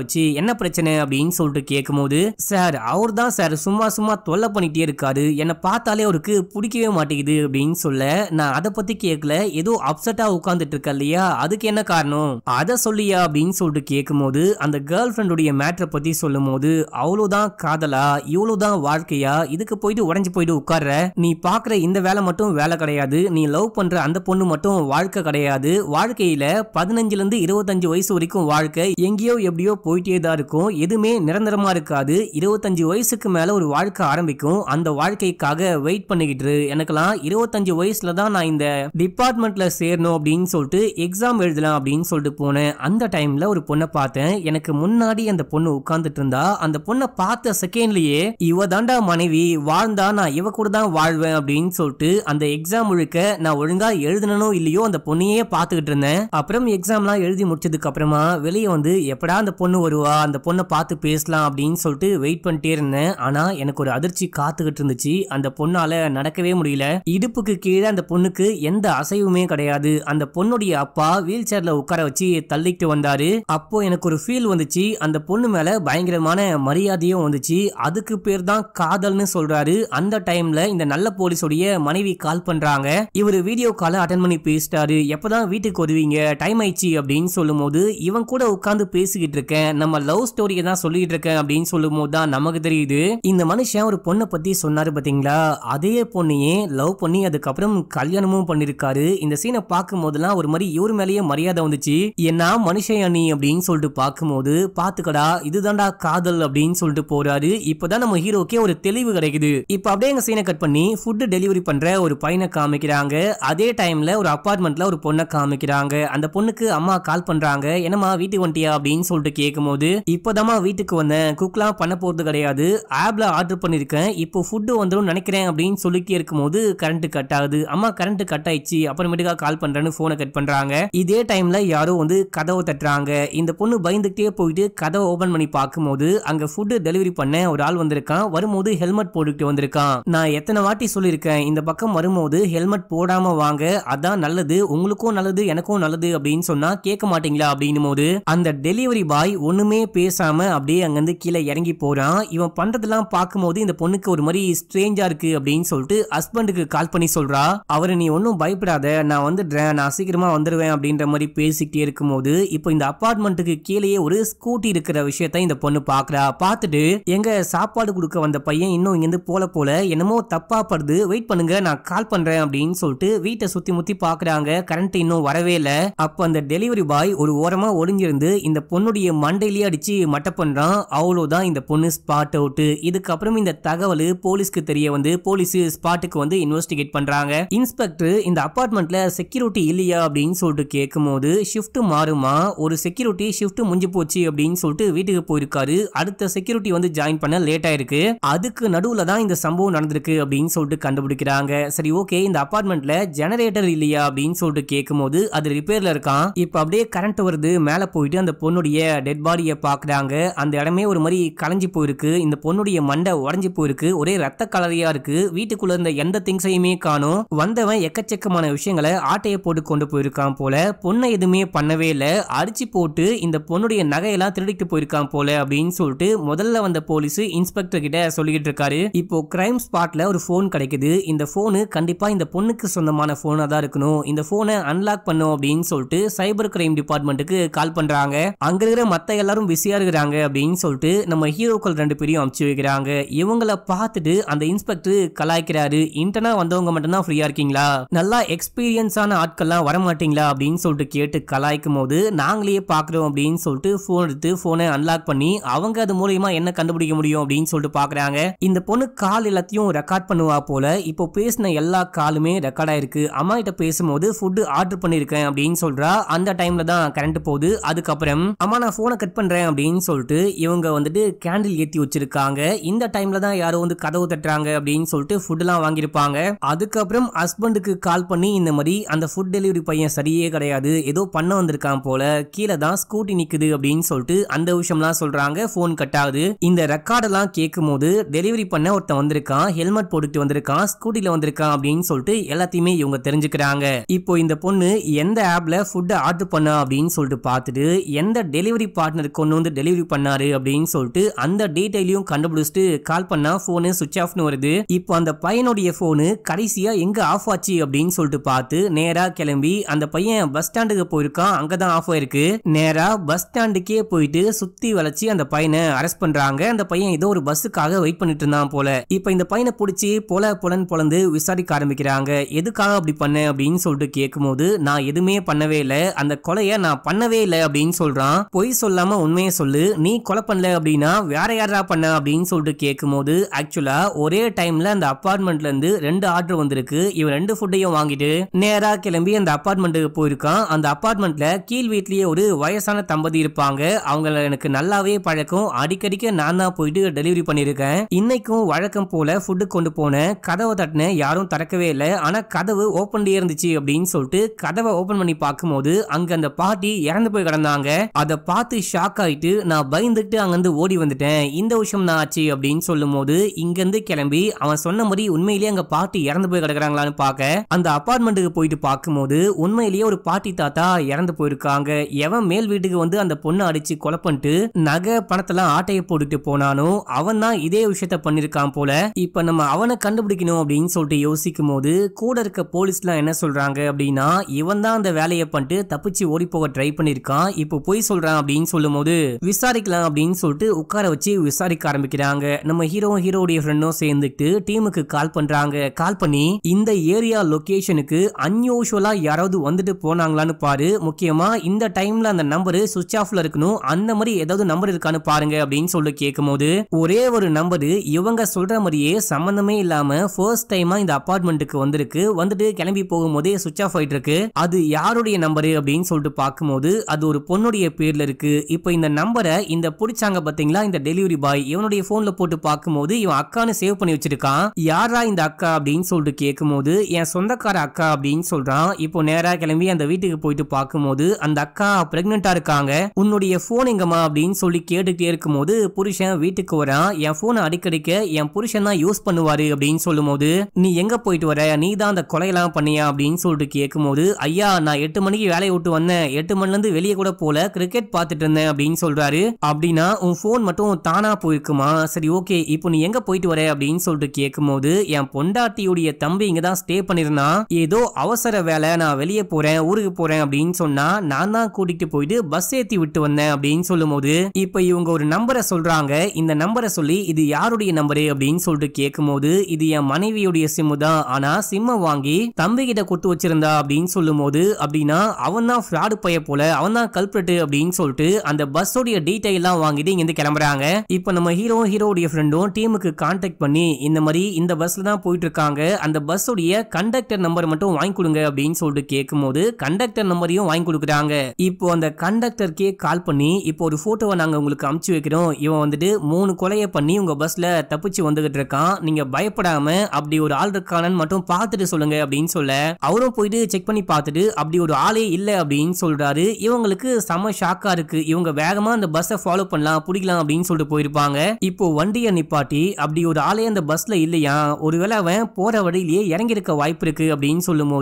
வச்சு என்ன பிரச்சனை அப்படின்னு சொல்லிட்டு கேட்கும்போது சார் அவர் தான் சார் சும்மா சும்மா தொல்லை பண்ணிகிட்டே இருக்காரு என்னை பார்த்தாலே அவருக்கு பிடிக்கவே மாட்டேங்குது அப்படின்னு சொல்ல நான் அதை பற்றி கேட்கல ஏதோ அப்செட்டாக உட்காந்துட்டு இருக்க இல்லையா அதுக்கு என்ன காரணம் அதை சொல்லியா அப்படின்னு சொல்லிட்டு போது அந்த கேர்ள் ஃப்ரெண்டுடைய மேட்ரை பற்றி சொல்லும் போது அவ்வளோதான் காதலா இவ்வளோதான் வாழ்க்கையா இதுக்கு போயிட்டு உடஞ்சி போயிட்டு உட்கார்ற நீ பார்க்குற இந்த வேலை மட்டும் வேலை கிடையாது நீ லவ் பண்ணுற அந்த பொண்ணு மட்டும் வாழ்க்கை கிடையாது கிடையாது வாழ்க்கையில இருந்து இருபத்தஞ்சு வயசு வரைக்கும் வாழ்க்கை எங்கேயோ எப்படியோ போயிட்டே தான் இருக்கும் எதுவுமே நிரந்தரமா இருக்காது இருபத்தஞ்சு வயசுக்கு மேல ஒரு வாழ்க்கை ஆரம்பிக்கும் அந்த வாழ்க்கைக்காக வெயிட் பண்ணிக்கிட்டு எனக்குலாம் இருபத்தஞ்சு வயசுல தான் நான் இந்த டிபார்ட்மெண்ட்ல சேரணும் அப்படின்னு சொல்லிட்டு எக்ஸாம் எழுதலாம் அப்படின்னு சொல்லிட்டு போனேன் அந்த டைம்ல ஒரு பொண்ணை பார்த்தேன் எனக்கு முன்னாடி அந்த பொண்ணு உட்கார்ந்துட்டு இருந்தா அந்த பொண்ணை பார்த்த செகண்ட்லயே இவ தாண்டா மனைவி வாழ்ந்தா நான் இவ கூட தான் வாழ்வேன் அப்படின்னு சொல்லிட்டு அந்த எக்ஸாம் முழுக்க நான் ஒழுங்கா எழுதணும் இல்லையோ அந்த பொண்ணு பொண்ணையே பார்த்துக்கிட்டு இருந்தேன் அப்புறம் எக்ஸாம்லாம் எழுதி முடிச்சதுக்கு அப்புறமா வெளியே வந்து எப்படா அந்த பொண்ணு வருவா அந்த பொண்ணை பார்த்து பேசலாம் அப்படின்னு சொல்லிட்டு வெயிட் பண்ணிட்டே இருந்தேன் ஆனால் எனக்கு ஒரு அதிர்ச்சி காத்துக்கிட்டு இருந்துச்சு அந்த பொண்ணால நடக்கவே முடியல இடுப்புக்கு கீழே அந்த பொண்ணுக்கு எந்த அசைவுமே கிடையாது அந்த பொண்ணுடைய அப்பா வீல் சேர்ல உட்கார வச்சு தள்ளிட்டு வந்தாரு அப்போ எனக்கு ஒரு ஃபீல் வந்துச்சு அந்த பொண்ணு மேல பயங்கரமான மரியாதையும் வந்துச்சு அதுக்கு பேர் தான் காதல்னு சொல்றாரு அந்த டைம்ல இந்த நல்ல போலீஸோடைய மனைவி கால் பண்றாங்க இவர் வீடியோ காலை அட்டன் பண்ணி பேசிட்டாரு எப்பதான் வீட்டுக்கு வருவீங்க டைம் ஆயிடுச்சு அப்படின்னு சொல்லும்போது இவன் கூட உட்காந்து பேசிக்கிட்டு இருக்கேன் நம்ம லவ் ஸ்டோரியை தான் சொல்லிக்கிட்டு இருக்கேன் அப்படின்னு சொல்லும்போது தான் நமக்கு தெரியுது இந்த மனுஷன் ஒரு பொண்ணை பத்தி சொன்னாரு பாத்தீங்களா அதே பொண்ணையே லவ் பண்ணி அதுக்கப்புறம் கல்யாணமும் பண்ணிருக்காரு இந்த சீனை பார்க்கும் போதெல்லாம் ஒரு மாதிரி இவர் மேலேயே மரியாதை வந்துச்சு என்ன மனுஷன் அணி அப்படின்னு சொல்லிட்டு பார்க்கும்போது பாத்துக்கடா இதுதான்டா காதல் அப்படின்னு சொல்லிட்டு போறாரு இப்பதான் நம்ம ஹீரோக்கே ஒரு தெளிவு கிடைக்குது இப்ப அப்படியே எங்க சீனை கட் பண்ணி ஃபுட்டு டெலிவரி பண்ற ஒரு பையனை காமிக்கிறாங்க அதே டைம்ல ஒரு அப்பார்ட்மெண்ட்ல ஒரு பொண்ணை காமிக்கிறாங்க அந்த பொண்ணுக்கு அம்மா கால் பண்றாங்க என்னம்மா வீட்டுக்கு வண்டியா அப்படின்னு சொல்லிட்டு கேட்கும் போது இப்போதாம்மா வீட்டுக்கு வந்தேன் குக்லாம் பண்ண போறது கிடையாது ஆப்ல ஆர்டர் பண்ணிருக்கேன் இப்போ ஃபுட்டு வந்துடும் நினைக்கிறேன் அப்படின்னு சொல்லிக்கி இருக்கும் போது கரண்ட் கட் ஆகுது அம்மா கரண்ட் கட் ஆயிடுச்சு அப்புறமேட்டுக்கா கால் பண்றேன்னு போனை கட் பண்றாங்க இதே டைம்ல யாரோ வந்து கதவை தட்டுறாங்க இந்த பொண்ணு பயந்துகிட்டே போயிட்டு கதவை ஓபன் பண்ணி பார்க்கும்போது அங்க ஃபுட்டு டெலிவரி பண்ண ஒரு ஆள் வந்திருக்கான் வரும்போது ஹெல்மெட் போட்டுக்கிட்டு வந்திருக்கான் நான் எத்தனை வாட்டி சொல்லியிருக்கேன் இந்த பக்கம் வரும்போது ஹெல்மெட் போடாம வாங்க அதான் நல்லது உங்களுக்கு உங்களுக்கும் நல்லது எனக்கும் நல்லது அப்படின்னு சொன்னா கேட்க மாட்டீங்களா அப்படின்னும் போது அந்த டெலிவரி பாய் ஒண்ணுமே பேசாம அப்படியே அங்கிருந்து கீழே இறங்கி போறான் இவன் பண்றதெல்லாம் பார்க்கும்போது இந்த பொண்ணுக்கு ஒரு மாதிரி ஸ்ட்ரேஞ்சா இருக்கு அப்படின்னு சொல்லிட்டு ஹஸ்பண்டுக்கு கால் பண்ணி சொல்றா அவர் நீ ஒன்னும் பயப்படாத நான் வந்துடுறேன் நான் சீக்கிரமா வந்துடுவேன் அப்படின்ற மாதிரி பேசிக்கிட்டே இருக்கும்போது இப்போ இந்த அப்பார்ட்மெண்ட்டுக்கு கீழேயே ஒரு ஸ்கூட்டி இருக்கிற விஷயத்த இந்த பொண்ணு பாக்குறா பார்த்துட்டு எங்க சாப்பாடு கொடுக்க வந்த பையன் இன்னும் இங்கிருந்து போல போல என்னமோ தப்பா படுது வெயிட் பண்ணுங்க நான் கால் பண்றேன் அப்படின்னு சொல்லிட்டு வீட்டை சுத்தி முத்தி பாக்குறாங்க கரண்ட் பேண்ட் இன்னும் வரவே இல்லை அப்ப அந்த டெலிவரி பாய் ஒரு ஓரமா ஒளிஞ்சிருந்து இந்த பொண்ணுடைய மண்டையிலேயே அடிச்சு மட்ட பண்றான் அவ்வளவுதான் இந்த பொண்ணு ஸ்பாட் அவுட் இதுக்கப்புறம் இந்த தகவல் போலீஸ்க்கு தெரிய வந்து போலீஸ் ஸ்பாட்டுக்கு வந்து இன்வெஸ்டிகேட் பண்றாங்க இன்ஸ்பெக்டர் இந்த அபார்ட்மெண்ட்ல செக்யூரிட்டி இல்லையா அப்படின்னு சொல்லிட்டு கேட்கும்போது ஷிஃப்ட் மாறுமா ஒரு செக்யூரிட்டி ஷிஃப்ட் முடிஞ்சு போச்சு அப்படின்னு சொல்லிட்டு வீட்டுக்கு போயிருக்காரு அடுத்த செக்யூரிட்டி வந்து ஜாயின் பண்ண லேட் ஆயிருக்கு அதுக்கு நடுவுல தான் இந்த சம்பவம் நடந்திருக்கு அப்படின்னு சொல்லிட்டு கண்டுபிடிக்கிறாங்க சரி ஓகே இந்த அபார்ட்மெண்ட்ல ஜெனரேட்டர் இல்லையா அப்படின்னு சொல்லிட்டு கேட்கும்போது அது ரிப்பேர்ல இருக்கான் இப்போ அப்படியே கரண்ட் வருது மேலே போயிட்டு அந்த பொண்ணுடைய டெட் பாடியை பாக்குறாங்க அந்த இடமே ஒரு மாதிரி கலைஞ்சு போயிருக்கு இந்த பொண்ணுடைய மண்டை உடஞ்சி போயிருக்கு ஒரே ரத்த கலரையா இருக்கு வீட்டுக்குள்ள இருந்த எந்த திங்ஸையுமே காணும் வந்தவன் எக்கச்சக்கமான விஷயங்களை ஆட்டையை போட்டு கொண்டு போயிருக்கான் போல பொண்ணை எதுவுமே பண்ணவே இல்லை அடிச்சு போட்டு இந்த பொண்ணுடைய நகையெல்லாம் திருடிட்டு போயிருக்கான் போல அப்படின்னு சொல்லிட்டு முதல்ல வந்த போலீஸ் இன்ஸ்பெக்டர் கிட்ட சொல்லிக்கிட்டு இருக்காரு இப்போ கிரைம் ஸ்பாட்ல ஒரு போன் கிடைக்குது இந்த போனு கண்டிப்பா இந்த பொண்ணுக்கு சொந்தமான போனா தான் இருக்கணும் இந்த போனை அன்லாக் பண்ணும் அப்படின்னு சொல்லிட்டு சைபர் கிரைம் டிபார்ட்மெண்ட்டுக்கு கால் பண்றாங்க அங்க இருக்கிற மத்த எல்லாரும் பிஸியா இருக்கிறாங்க அப்படின்னு சொல்லிட்டு நம்ம ஹீரோக்கள் ரெண்டு பேரையும் அமுச்சு வைக்கிறாங்க இவங்களை பார்த்துட்டு அந்த இன்ஸ்பெக்டர் கலாய்க்கிறாரு இன்டர்னா வந்தவங்க மட்டும் தான் ஃப்ரீயா இருக்கீங்களா நல்லா எக்ஸ்பீரியன்ஸான ஆட்கள்லாம் வர மாட்டீங்களா அப்படின்னு சொல்லிட்டு கேட்டு கலாய்க்கும் போது நாங்களே பாக்குறோம் அப்படின்னு சொல்லிட்டு போன் எடுத்து போனை அன்லாக் பண்ணி அவங்க அது மூலயமா என்ன கண்டுபிடிக்க முடியும் அப்படின்னு சொல்லிட்டு பாக்குறாங்க இந்த பொண்ணு கால் எல்லாத்தையும் ரெக்கார்ட் பண்ணுவா போல இப்போ பேசின எல்லா காலுமே ரெக்கார்ட் ஆயிருக்கு அம்மா கிட்ட பேசும்போது ஃபுட்டு ஆர்டர் பண்ணியிருக்கேன் அப்படின்னு சொல்றா அந்த டைமில் தான் கரண்ட் போகுது அதுக்கப்புறம் அம்மா நான் ஃபோனை கட் பண்றேன் அப்படின்னு சொல்லிட்டு இவங்க வந்துட்டு கேண்டில் ஏற்றி வச்சிருக்காங்க இந்த டைமில் தான் யாரோ வந்து கதவு தட்டுறாங்க அப்படின்னு சொல்லிட்டு எல்லாம் வாங்கியிருப்பாங்க அதுக்கப்புறம் ஹஸ்பண்டுக்கு கால் பண்ணி இந்த மாதிரி அந்த ஃபுட் டெலிவரி பையன் சரியே கிடையாது ஏதோ பண்ண வந்திருக்கான் போல கீழே தான் ஸ்கூட்டி நிற்குது அப்படின்னு சொல்லிட்டு அந்த விஷயம்லாம் சொல்கிறாங்க ஃபோன் கட் ஆகுது இந்த ரெக்கார்டெல்லாம் கேட்கும் போது டெலிவரி பண்ண ஒருத்தன் வந்திருக்கான் ஹெல்மெட் போட்டுட்டு வந்திருக்கான் ஸ்கூட்டியில் வந்திருக்கான் அப்படின்னு சொல்லிட்டு எல்லாத்தையுமே இவங்க தெரிஞ்சுக்கிறாங்க இப்போ இந்த அந்த பொண்ணு எந்த ஆப்பில் ஃபுட்டை ஆர்டர் பண்ணா அப்படின்னு சொல்லிட்டு பார்த்துட்டு எந்த டெலிவரி பார்ட்னர் கொண்டு வந்து டெலிவரி பண்ணாரு அப்படின்னு சொல்லிட்டு அந்த டீட்டெயிலையும் கண்டுபிடிச்சிட்டு கால் பண்ணால் ஃபோனு சுவிச் ஆஃப்னு வருது இப்போ அந்த பையனுடைய ஃபோனு கடைசியாக எங்கே ஆஃப் ஆச்சு அப்படின்னு சொல்லிட்டு பார்த்து நேராக கிளம்பி அந்த பையன் பஸ் ஸ்டாண்டுக்கு போயிருக்கான் அங்கே தான் ஆஃப் ஆயிருக்கு நேராக பஸ் ஸ்டாண்டுக்கே போயிட்டு சுற்றி வளைச்சி அந்த பையனை அரெஸ்ட் பண்ணுறாங்க அந்த பையன் ஏதோ ஒரு பஸ்ஸுக்காக வெயிட் பண்ணிட்டு இருந்தான் போல இப்போ இந்த பையனை பிடிச்சி போல புலன் பொழந்து விசாரிக்க ஆரம்பிக்கிறாங்க எதுக்காக அப்படி பண்ண அப்படின்னு சொல்லிட்டு கேட்கும் பார்க்கும்போது நான் எதுவுமே பண்ணவே இல்லை அந்த கொலையை நான் பண்ணவே இல்லை அப்படின்னு சொல்றான் பொய் சொல்லாம உண்மையை சொல்லு நீ கொலை பண்ணல அப்படின்னா வேற யாரா பண்ண அப்படின்னு சொல்லிட்டு கேட்கும் போது ஆக்சுவலா ஒரே டைம்ல அந்த அப்பார்ட்மெண்ட்ல இருந்து ரெண்டு ஆர்டர் வந்திருக்கு இவன் ரெண்டு ஃபுட்டையும் வாங்கிட்டு நேரா கிளம்பி அந்த அப்பார்ட்மெண்ட்டுக்கு போயிருக்கான் அந்த அப்பார்ட்மெண்ட்ல கீழ் வீட்லயே ஒரு வயசான தம்பதி இருப்பாங்க அவங்கள எனக்கு நல்லாவே பழக்கம் அடிக்கடிக்கு நான் தான் போயிட்டு டெலிவரி பண்ணிருக்கேன் இன்னைக்கும் வழக்கம் போல ஃபுட்டு கொண்டு போன கதவை தட்டினேன் யாரும் திறக்கவே இல்லை ஆனா கதவு ஓப்பன்லயே இருந்துச்சு அப்படின்னு சொல்லிட்டு போட்டு கதவை ஓபன் பண்ணி பார்க்கும்போது அங்க அந்த பாட்டி இறந்து போய் கிடந்தாங்க அதை பார்த்து ஷாக் ஆயிட்டு நான் பயந்துட்டு அங்கிருந்து ஓடி வந்துட்டேன் இந்த விஷயம் நான் ஆச்சு அப்படின்னு சொல்லும் போது இங்கிருந்து கிளம்பி அவன் சொன்ன மாதிரி உண்மையிலேயே அங்க பாட்டி இறந்து போய் கிடக்குறாங்களான்னு பார்க்க அந்த அபார்ட்மெண்ட்டுக்கு போயிட்டு பார்க்கும்போது உண்மையிலேயே ஒரு பாட்டி தாத்தா இறந்து போயிருக்காங்க எவன் மேல் வீட்டுக்கு வந்து அந்த பொண்ணை அடிச்சு குழப்பன்ட்டு நகை பணத்தெல்லாம் ஆட்டையை போட்டுட்டு போனானோ அவன் தான் இதே விஷயத்த பண்ணிருக்கான் போல இப்ப நம்ம அவனை கண்டுபிடிக்கணும் அப்படின்னு சொல்லிட்டு யோசிக்கும் போது கூட இருக்க போலீஸ்லாம் என்ன சொல்றாங்க அப்படின்னா ஆனால் இவன் தான் அந்த வேலையை பண்ணிட்டு தப்பிச்சு ஓடி போக ட்ரை பண்ணியிருக்கான் இப்போ போய் சொல்கிறான் அப்படின்னு சொல்லும் போது விசாரிக்கலாம் அப்படின்னு சொல்லிட்டு உட்கார வச்சு விசாரிக்க ஆரம்பிக்கிறாங்க நம்ம ஹீரோவும் ஹீரோடைய ஃப்ரெண்டும் சேர்ந்துட்டு டீமுக்கு கால் பண்ணுறாங்க கால் பண்ணி இந்த ஏரியா லொக்கேஷனுக்கு அன்யூஷுவலா யாராவது வந்துட்டு போனாங்களான்னு பாரு முக்கியமாக இந்த டைமில் அந்த நம்பரு சுவிச் ஆஃப்ல இருக்கணும் அந்த மாதிரி ஏதாவது நம்பர் இருக்கான்னு பாருங்க அப்படின்னு சொல்லி கேட்கும்போது ஒரே ஒரு நம்பரு இவங்க சொல்ற மாதிரியே சம்மந்தமே இல்லாமல் ஃபர்ஸ்ட் டைமாக இந்த அப்பார்ட்மெண்ட்டுக்கு வந்திருக்கு வந்துட்டு கிளம்பி போகும்போதே சுவிச் ஆஃப் ஆயிட்டு இருக்கு அது யாருடைய நம்பரு அப்படின்னு சொல்லிட்டு பார்க்கும்போது அது ஒரு பொண்ணுடைய பேர்ல இருக்கு இப்போ இந்த நம்பரை இந்த பிடிச்சாங்க பாத்தீங்களா இந்த டெலிவரி பாய் இவனுடைய போன்ல போட்டு பார்க்கும்போது இவன் அக்கான்னு சேவ் பண்ணி வச்சிருக்கான் யாரா இந்த அக்கா அப்படின்னு சொல்லிட்டு கேட்கும்போது என் சொந்தக்கார அக்கா அப்படின்னு சொல்றான் இப்போ நேரா கிளம்பி அந்த வீட்டுக்கு போயிட்டு பார்க்கும்போது அந்த அக்கா பிரெக்னெண்டா இருக்காங்க உன்னுடைய போன் எங்கம்மா அப்படின்னு சொல்லி கேட்டுக்கிட்டே இருக்கும்போது புருஷன் வீட்டுக்கு வரான் என் போன் அடிக்கடிக்க என் புருஷன் தான் யூஸ் பண்ணுவாரு அப்படின்னு சொல்லும்போது நீ எங்க போயிட்டு வர நீ தான் அந்த கொலையெல்லாம் பண்ணியா அப்படின்னு சொல்லிட்டு கேட்கும் கேட்கும்போது ஐயா நான் எட்டு மணிக்கு வேலையை விட்டு வந்தேன் எட்டு மணிலேருந்து வெளியே கூட போல கிரிக்கெட் பார்த்துட்டு இருந்தேன் அப்படின்னு சொல்றாரு அப்படின்னா உன் ஃபோன் மட்டும் தானா போயிருக்குமா சரி ஓகே இப்போ நீ எங்க போயிட்டு வர அப்படின்னு சொல்லிட்டு கேட்கும்போது என் பொண்டாட்டியுடைய தம்பி இங்கதான் தான் ஸ்டே பண்ணிருந்தா ஏதோ அவசர வேலை நான் வெளியே போறேன் ஊருக்கு போறேன் அப்படின்னு சொன்னா நான் தான் கூட்டிட்டு போயிட்டு பஸ் ஏத்தி விட்டு வந்தேன் அப்படின்னு சொல்லும் போது இப்ப இவங்க ஒரு நம்பரை சொல்றாங்க இந்த நம்பரை சொல்லி இது யாருடைய நம்பரு அப்படின்னு சொல்லிட்டு போது இது என் மனைவியுடைய சிம்மு தான் ஆனா சிம்மை வாங்கி தம்பி கிட்ட கொடுத்து வச்சிருந்தா அப்படின்னு அப்படின்னு சொல்லும் போது அப்படின்னா அவன் தான் ஃப்ராடு பைய போல அவன் தான் கல்பிரட்டு அப்படின்னு சொல்லிட்டு அந்த பஸ்ஸோடைய எல்லாம் வாங்கிட்டு இங்கிருந்து கிளம்புறாங்க இப்போ நம்ம ஹீரோ ஹீரோடைய ஃப்ரெண்டும் டீமுக்கு கான்டாக்ட் பண்ணி இந்த மாதிரி இந்த பஸ்ல தான் போயிட்டு இருக்காங்க அந்த பஸ்ஸோடைய கண்டக்டர் நம்பர் மட்டும் வாங்கி கொடுங்க அப்படின்னு சொல்லிட்டு கேட்கும் போது கண்டக்டர் நம்பரையும் வாங்கி கொடுக்குறாங்க இப்போ அந்த கண்டக்டருக்கே கால் பண்ணி இப்போ ஒரு போட்டோவை நாங்க உங்களுக்கு அமுச்சு வைக்கிறோம் இவன் வந்துட்டு மூணு கொலைய பண்ணி உங்க பஸ்ல தப்பிச்சு வந்துகிட்டு இருக்கான் நீங்க பயப்படாம அப்படி ஒரு ஆள் இருக்கானு மட்டும் பார்த்துட்டு சொல்லுங்க அப்படின்னு சொல்ல அவரும் போயிட்டு செக் பண்ணி பார்த்துட்டு அப்படி ஒரு ஆளே இல்லை அப்படின்னு சொல்கிறாரு இவங்களுக்கு செம ஷாக்காக இருக்குது இவங்க வேகமாக அந்த பஸ்ஸை ஃபாலோ பண்ணலாம் பிடிக்கலாம் அப்படின்னு சொல்லிட்டு போயிருப்பாங்க இப்போ வண்டியை நிப்பாட்டி அப்படி ஒரு ஆளே அந்த பஸ்ஸில் இல்லையா ஒருவேளை அவன் போகிற வழியிலேயே இறங்கியிருக்க வாய்ப்பு இருக்குது அப்படின்னு சொல்லும்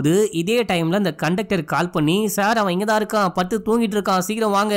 இதே டைமில் அந்த கண்டக்டர் கால் பண்ணி சார் அவன் இங்கே தான் இருக்கான் பத்து தூங்கிட்டு இருக்கான் சீக்கிரம் வாங்க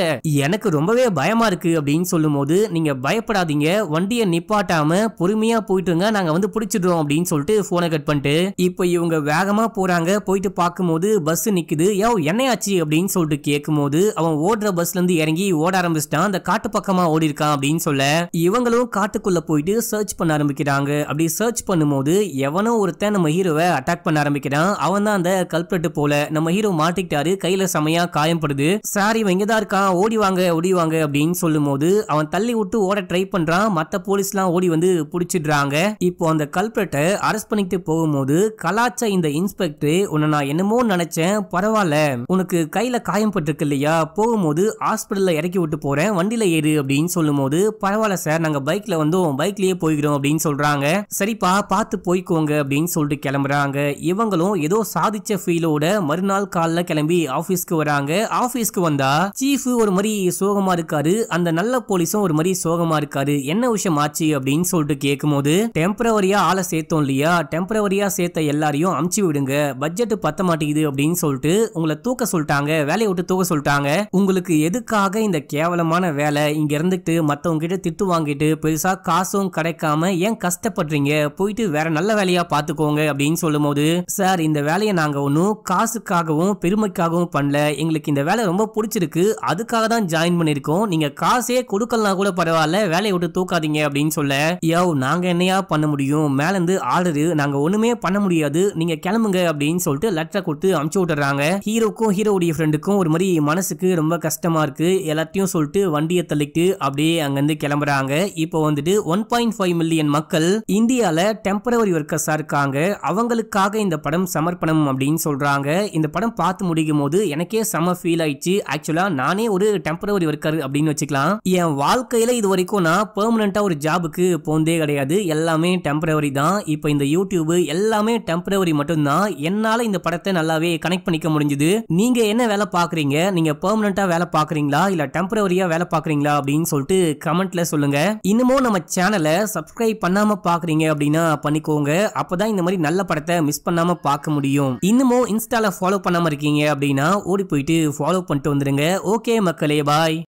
எனக்கு ரொம்பவே பயமாக இருக்குது அப்படின்னு சொல்லும் போது நீங்கள் பயப்படாதீங்க வண்டியை நிப்பாட்டாமல் பொறுமையாக போயிட்டுங்க நாங்கள் வந்து பிடிச்சிடுறோம் அப்படின்னு சொல்லிட்டு ஃபோனை கட் பண்ணிட்டு இப்போ இவங்க வேகமாக போகிறாங்க போயிட்டு பார்க்கும் போது பஸ் நிற்குது யோ என்னையாச்சு அப்படின்னு சொல்லிட்டு கேட்கும்போது அவன் ஓடுற பஸ்லேருந்து இறங்கி ஓட ஆரம்பிச்சிட்டான் அந்த காட்டு பக்கமா ஓடி இருக்கான் அப்படின்னு சொல்ல இவங்களும் காட்டுக்குள்ள போயிட்டு சர்ச் பண்ண ஆரம்பிக்கிறாங்க அப்படி சர்ச் பண்ணும்போது எவனோ ஒருத்தன் நம்ம ஹீரோவை அட்டாக் பண்ண ஆரம்பிக்கிறான் அவன் தான் அந்த கல்பெட்டு போல நம்ம ஹீரோ மாட்டிக்கிட்டாரு கையில செமையா காயம்படுது சாரி இவன் இங்கதான் இருக்கான் ஓடி வாங்க ஓடி வாங்க அப்படின்னு சொல்லும் போது அவன் தள்ளி விட்டு ஓட ட்ரை பண்றான் மத்த போலீஸ்லாம் ஓடி வந்து பிடிச்சிடுறாங்க இப்போ அந்த கல்பெட்டை அரெஸ்ட் பண்ணிட்டு போகும்போது கலாச்சா இந்த இன்ஸ்பெக்டர் உன்னை நான் என்னமோ போவோம்னு நினைச்சேன் பரவாயில்ல உனக்கு கையில காயம் பட்டிருக்கு இல்லையா போகும்போது ஹாஸ்பிட்டல்ல இறக்கி விட்டு போறேன் வண்டியில ஏறு அப்படின்னு சொல்லும் போது பரவாயில்ல சார் நாங்க பைக்ல வந்தோம் பைக்லயே போய்கிறோம் அப்படின்னு சொல்றாங்க சரிப்பா பார்த்து போய்க்கோங்க அப்படின்னு சொல்லிட்டு கிளம்புறாங்க இவங்களும் ஏதோ சாதிச்ச ஃபீலோட மறுநாள் காலில் கிளம்பி ஆபீஸ்க்கு வராங்க ஆபீஸ்க்கு வந்தா சீஃப் ஒரு மாதிரி சோகமா இருக்காரு அந்த நல்ல போலீஸும் ஒரு மாதிரி சோகமா இருக்காரு என்ன விஷயம் ஆச்சு அப்படின்னு சொல்லிட்டு கேட்கும் போது டெம்பரவரியா ஆளை சேர்த்தோம் இல்லையா டெம்பரவரியா சேர்த்த எல்லாரையும் அமுச்சு விடுங்க பட்ஜெட் பத்த மாட்டேங்குது இது அப்படின்னு சொல்லிட்டு உங்களை தூக்க சொல்லிட்டாங்க வேலையை விட்டு தூக்க சொல்லிட்டாங்க உங்களுக்கு எதுக்காக இந்த கேவலமான வேலை இங்க இருந்துட்டு மத்தவங்க கிட்ட திட்டு வாங்கிட்டு பெருசா காசும் கிடைக்காம ஏன் கஷ்டப்படுறீங்க போயிட்டு வேற நல்ல வேலையா பாத்துக்கோங்க அப்படின்னு சொல்லும் போது சார் இந்த வேலையை நாங்க ஒன்றும் காசுக்காகவும் பெருமைக்காகவும் பண்ணல எங்களுக்கு இந்த வேலை ரொம்ப பிடிச்சிருக்கு அதுக்காக தான் ஜாயின் பண்ணிருக்கோம் நீங்க காசே கொடுக்கலாம் கூட பரவாயில்ல வேலையை விட்டு தூக்காதீங்க அப்படின்னு சொல்ல யோ நாங்க என்னையா பண்ண முடியும் இருந்து ஆர்டரு நாங்க ஒண்ணுமே பண்ண முடியாது நீங்க கிளம்புங்க அப்படின்னு சொல்லிட்டு லெட்டரை கொடுத்து அமுச்சு விட்டுறாங்க ஹீரோக்கும் ஹீரோவுடைய ஃப்ரெண்டுக்கும் ஒரு மாதிரி மனசுக்கு ரொம்ப கஷ்டமா இருக்கு எல்லாத்தையும் சொல்லிட்டு வண்டியை தள்ளிட்டு அப்படியே அங்கிருந்து கிளம்புறாங்க இப்போ வந்துட்டு ஒன் பாயிண்ட் ஃபைவ் மில்லியன் மக்கள் இந்தியால டெம்பரவரி ஒர்க்கர்ஸா இருக்காங்க அவங்களுக்காக இந்த படம் சமர்ப்பணம் அப்படின்னு சொல்றாங்க இந்த படம் பார்த்து முடிக்கும் போது எனக்கே செம ஃபீல் ஆயிடுச்சு ஆக்சுவலா நானே ஒரு டெம்பரவரி ஒர்க்கர் அப்படின்னு வச்சுக்கலாம் என் வாழ்க்கையில இது வரைக்கும் நான் பெர்மனண்டா ஒரு ஜாபுக்கு போந்தே கிடையாது எல்லாமே டெம்பரவரி தான் இப்போ இந்த யூடியூப் எல்லாமே டெம்பரவரி மட்டும்தான் என்னால இந்த படத்தை நல்லா நல்லாவே கனெக்ட் பண்ணிக்க முடிஞ்சுது நீங்க என்ன வேலை பாக்குறீங்க நீங்க பெர்மனண்டா வேலை பாக்குறீங்களா இல்ல டெம்பரவரியா வேலை பாக்குறீங்களா அப்படின்னு சொல்லிட்டு கமெண்ட்ல சொல்லுங்க இன்னமும் நம்ம சேனலை சப்ஸ்கிரைப் பண்ணாம பாக்குறீங்க அப்படின்னா பண்ணிக்கோங்க அப்பதான் இந்த மாதிரி நல்ல படத்தை மிஸ் பண்ணாம பார்க்க முடியும் இன்னமும் இன்ஸ்டால ஃபாலோ பண்ணாம இருக்கீங்க அப்படின்னா ஓடி போயிட்டு ஃபாலோ பண்ணிட்டு வந்துருங்க ஓகே மக்களே பாய்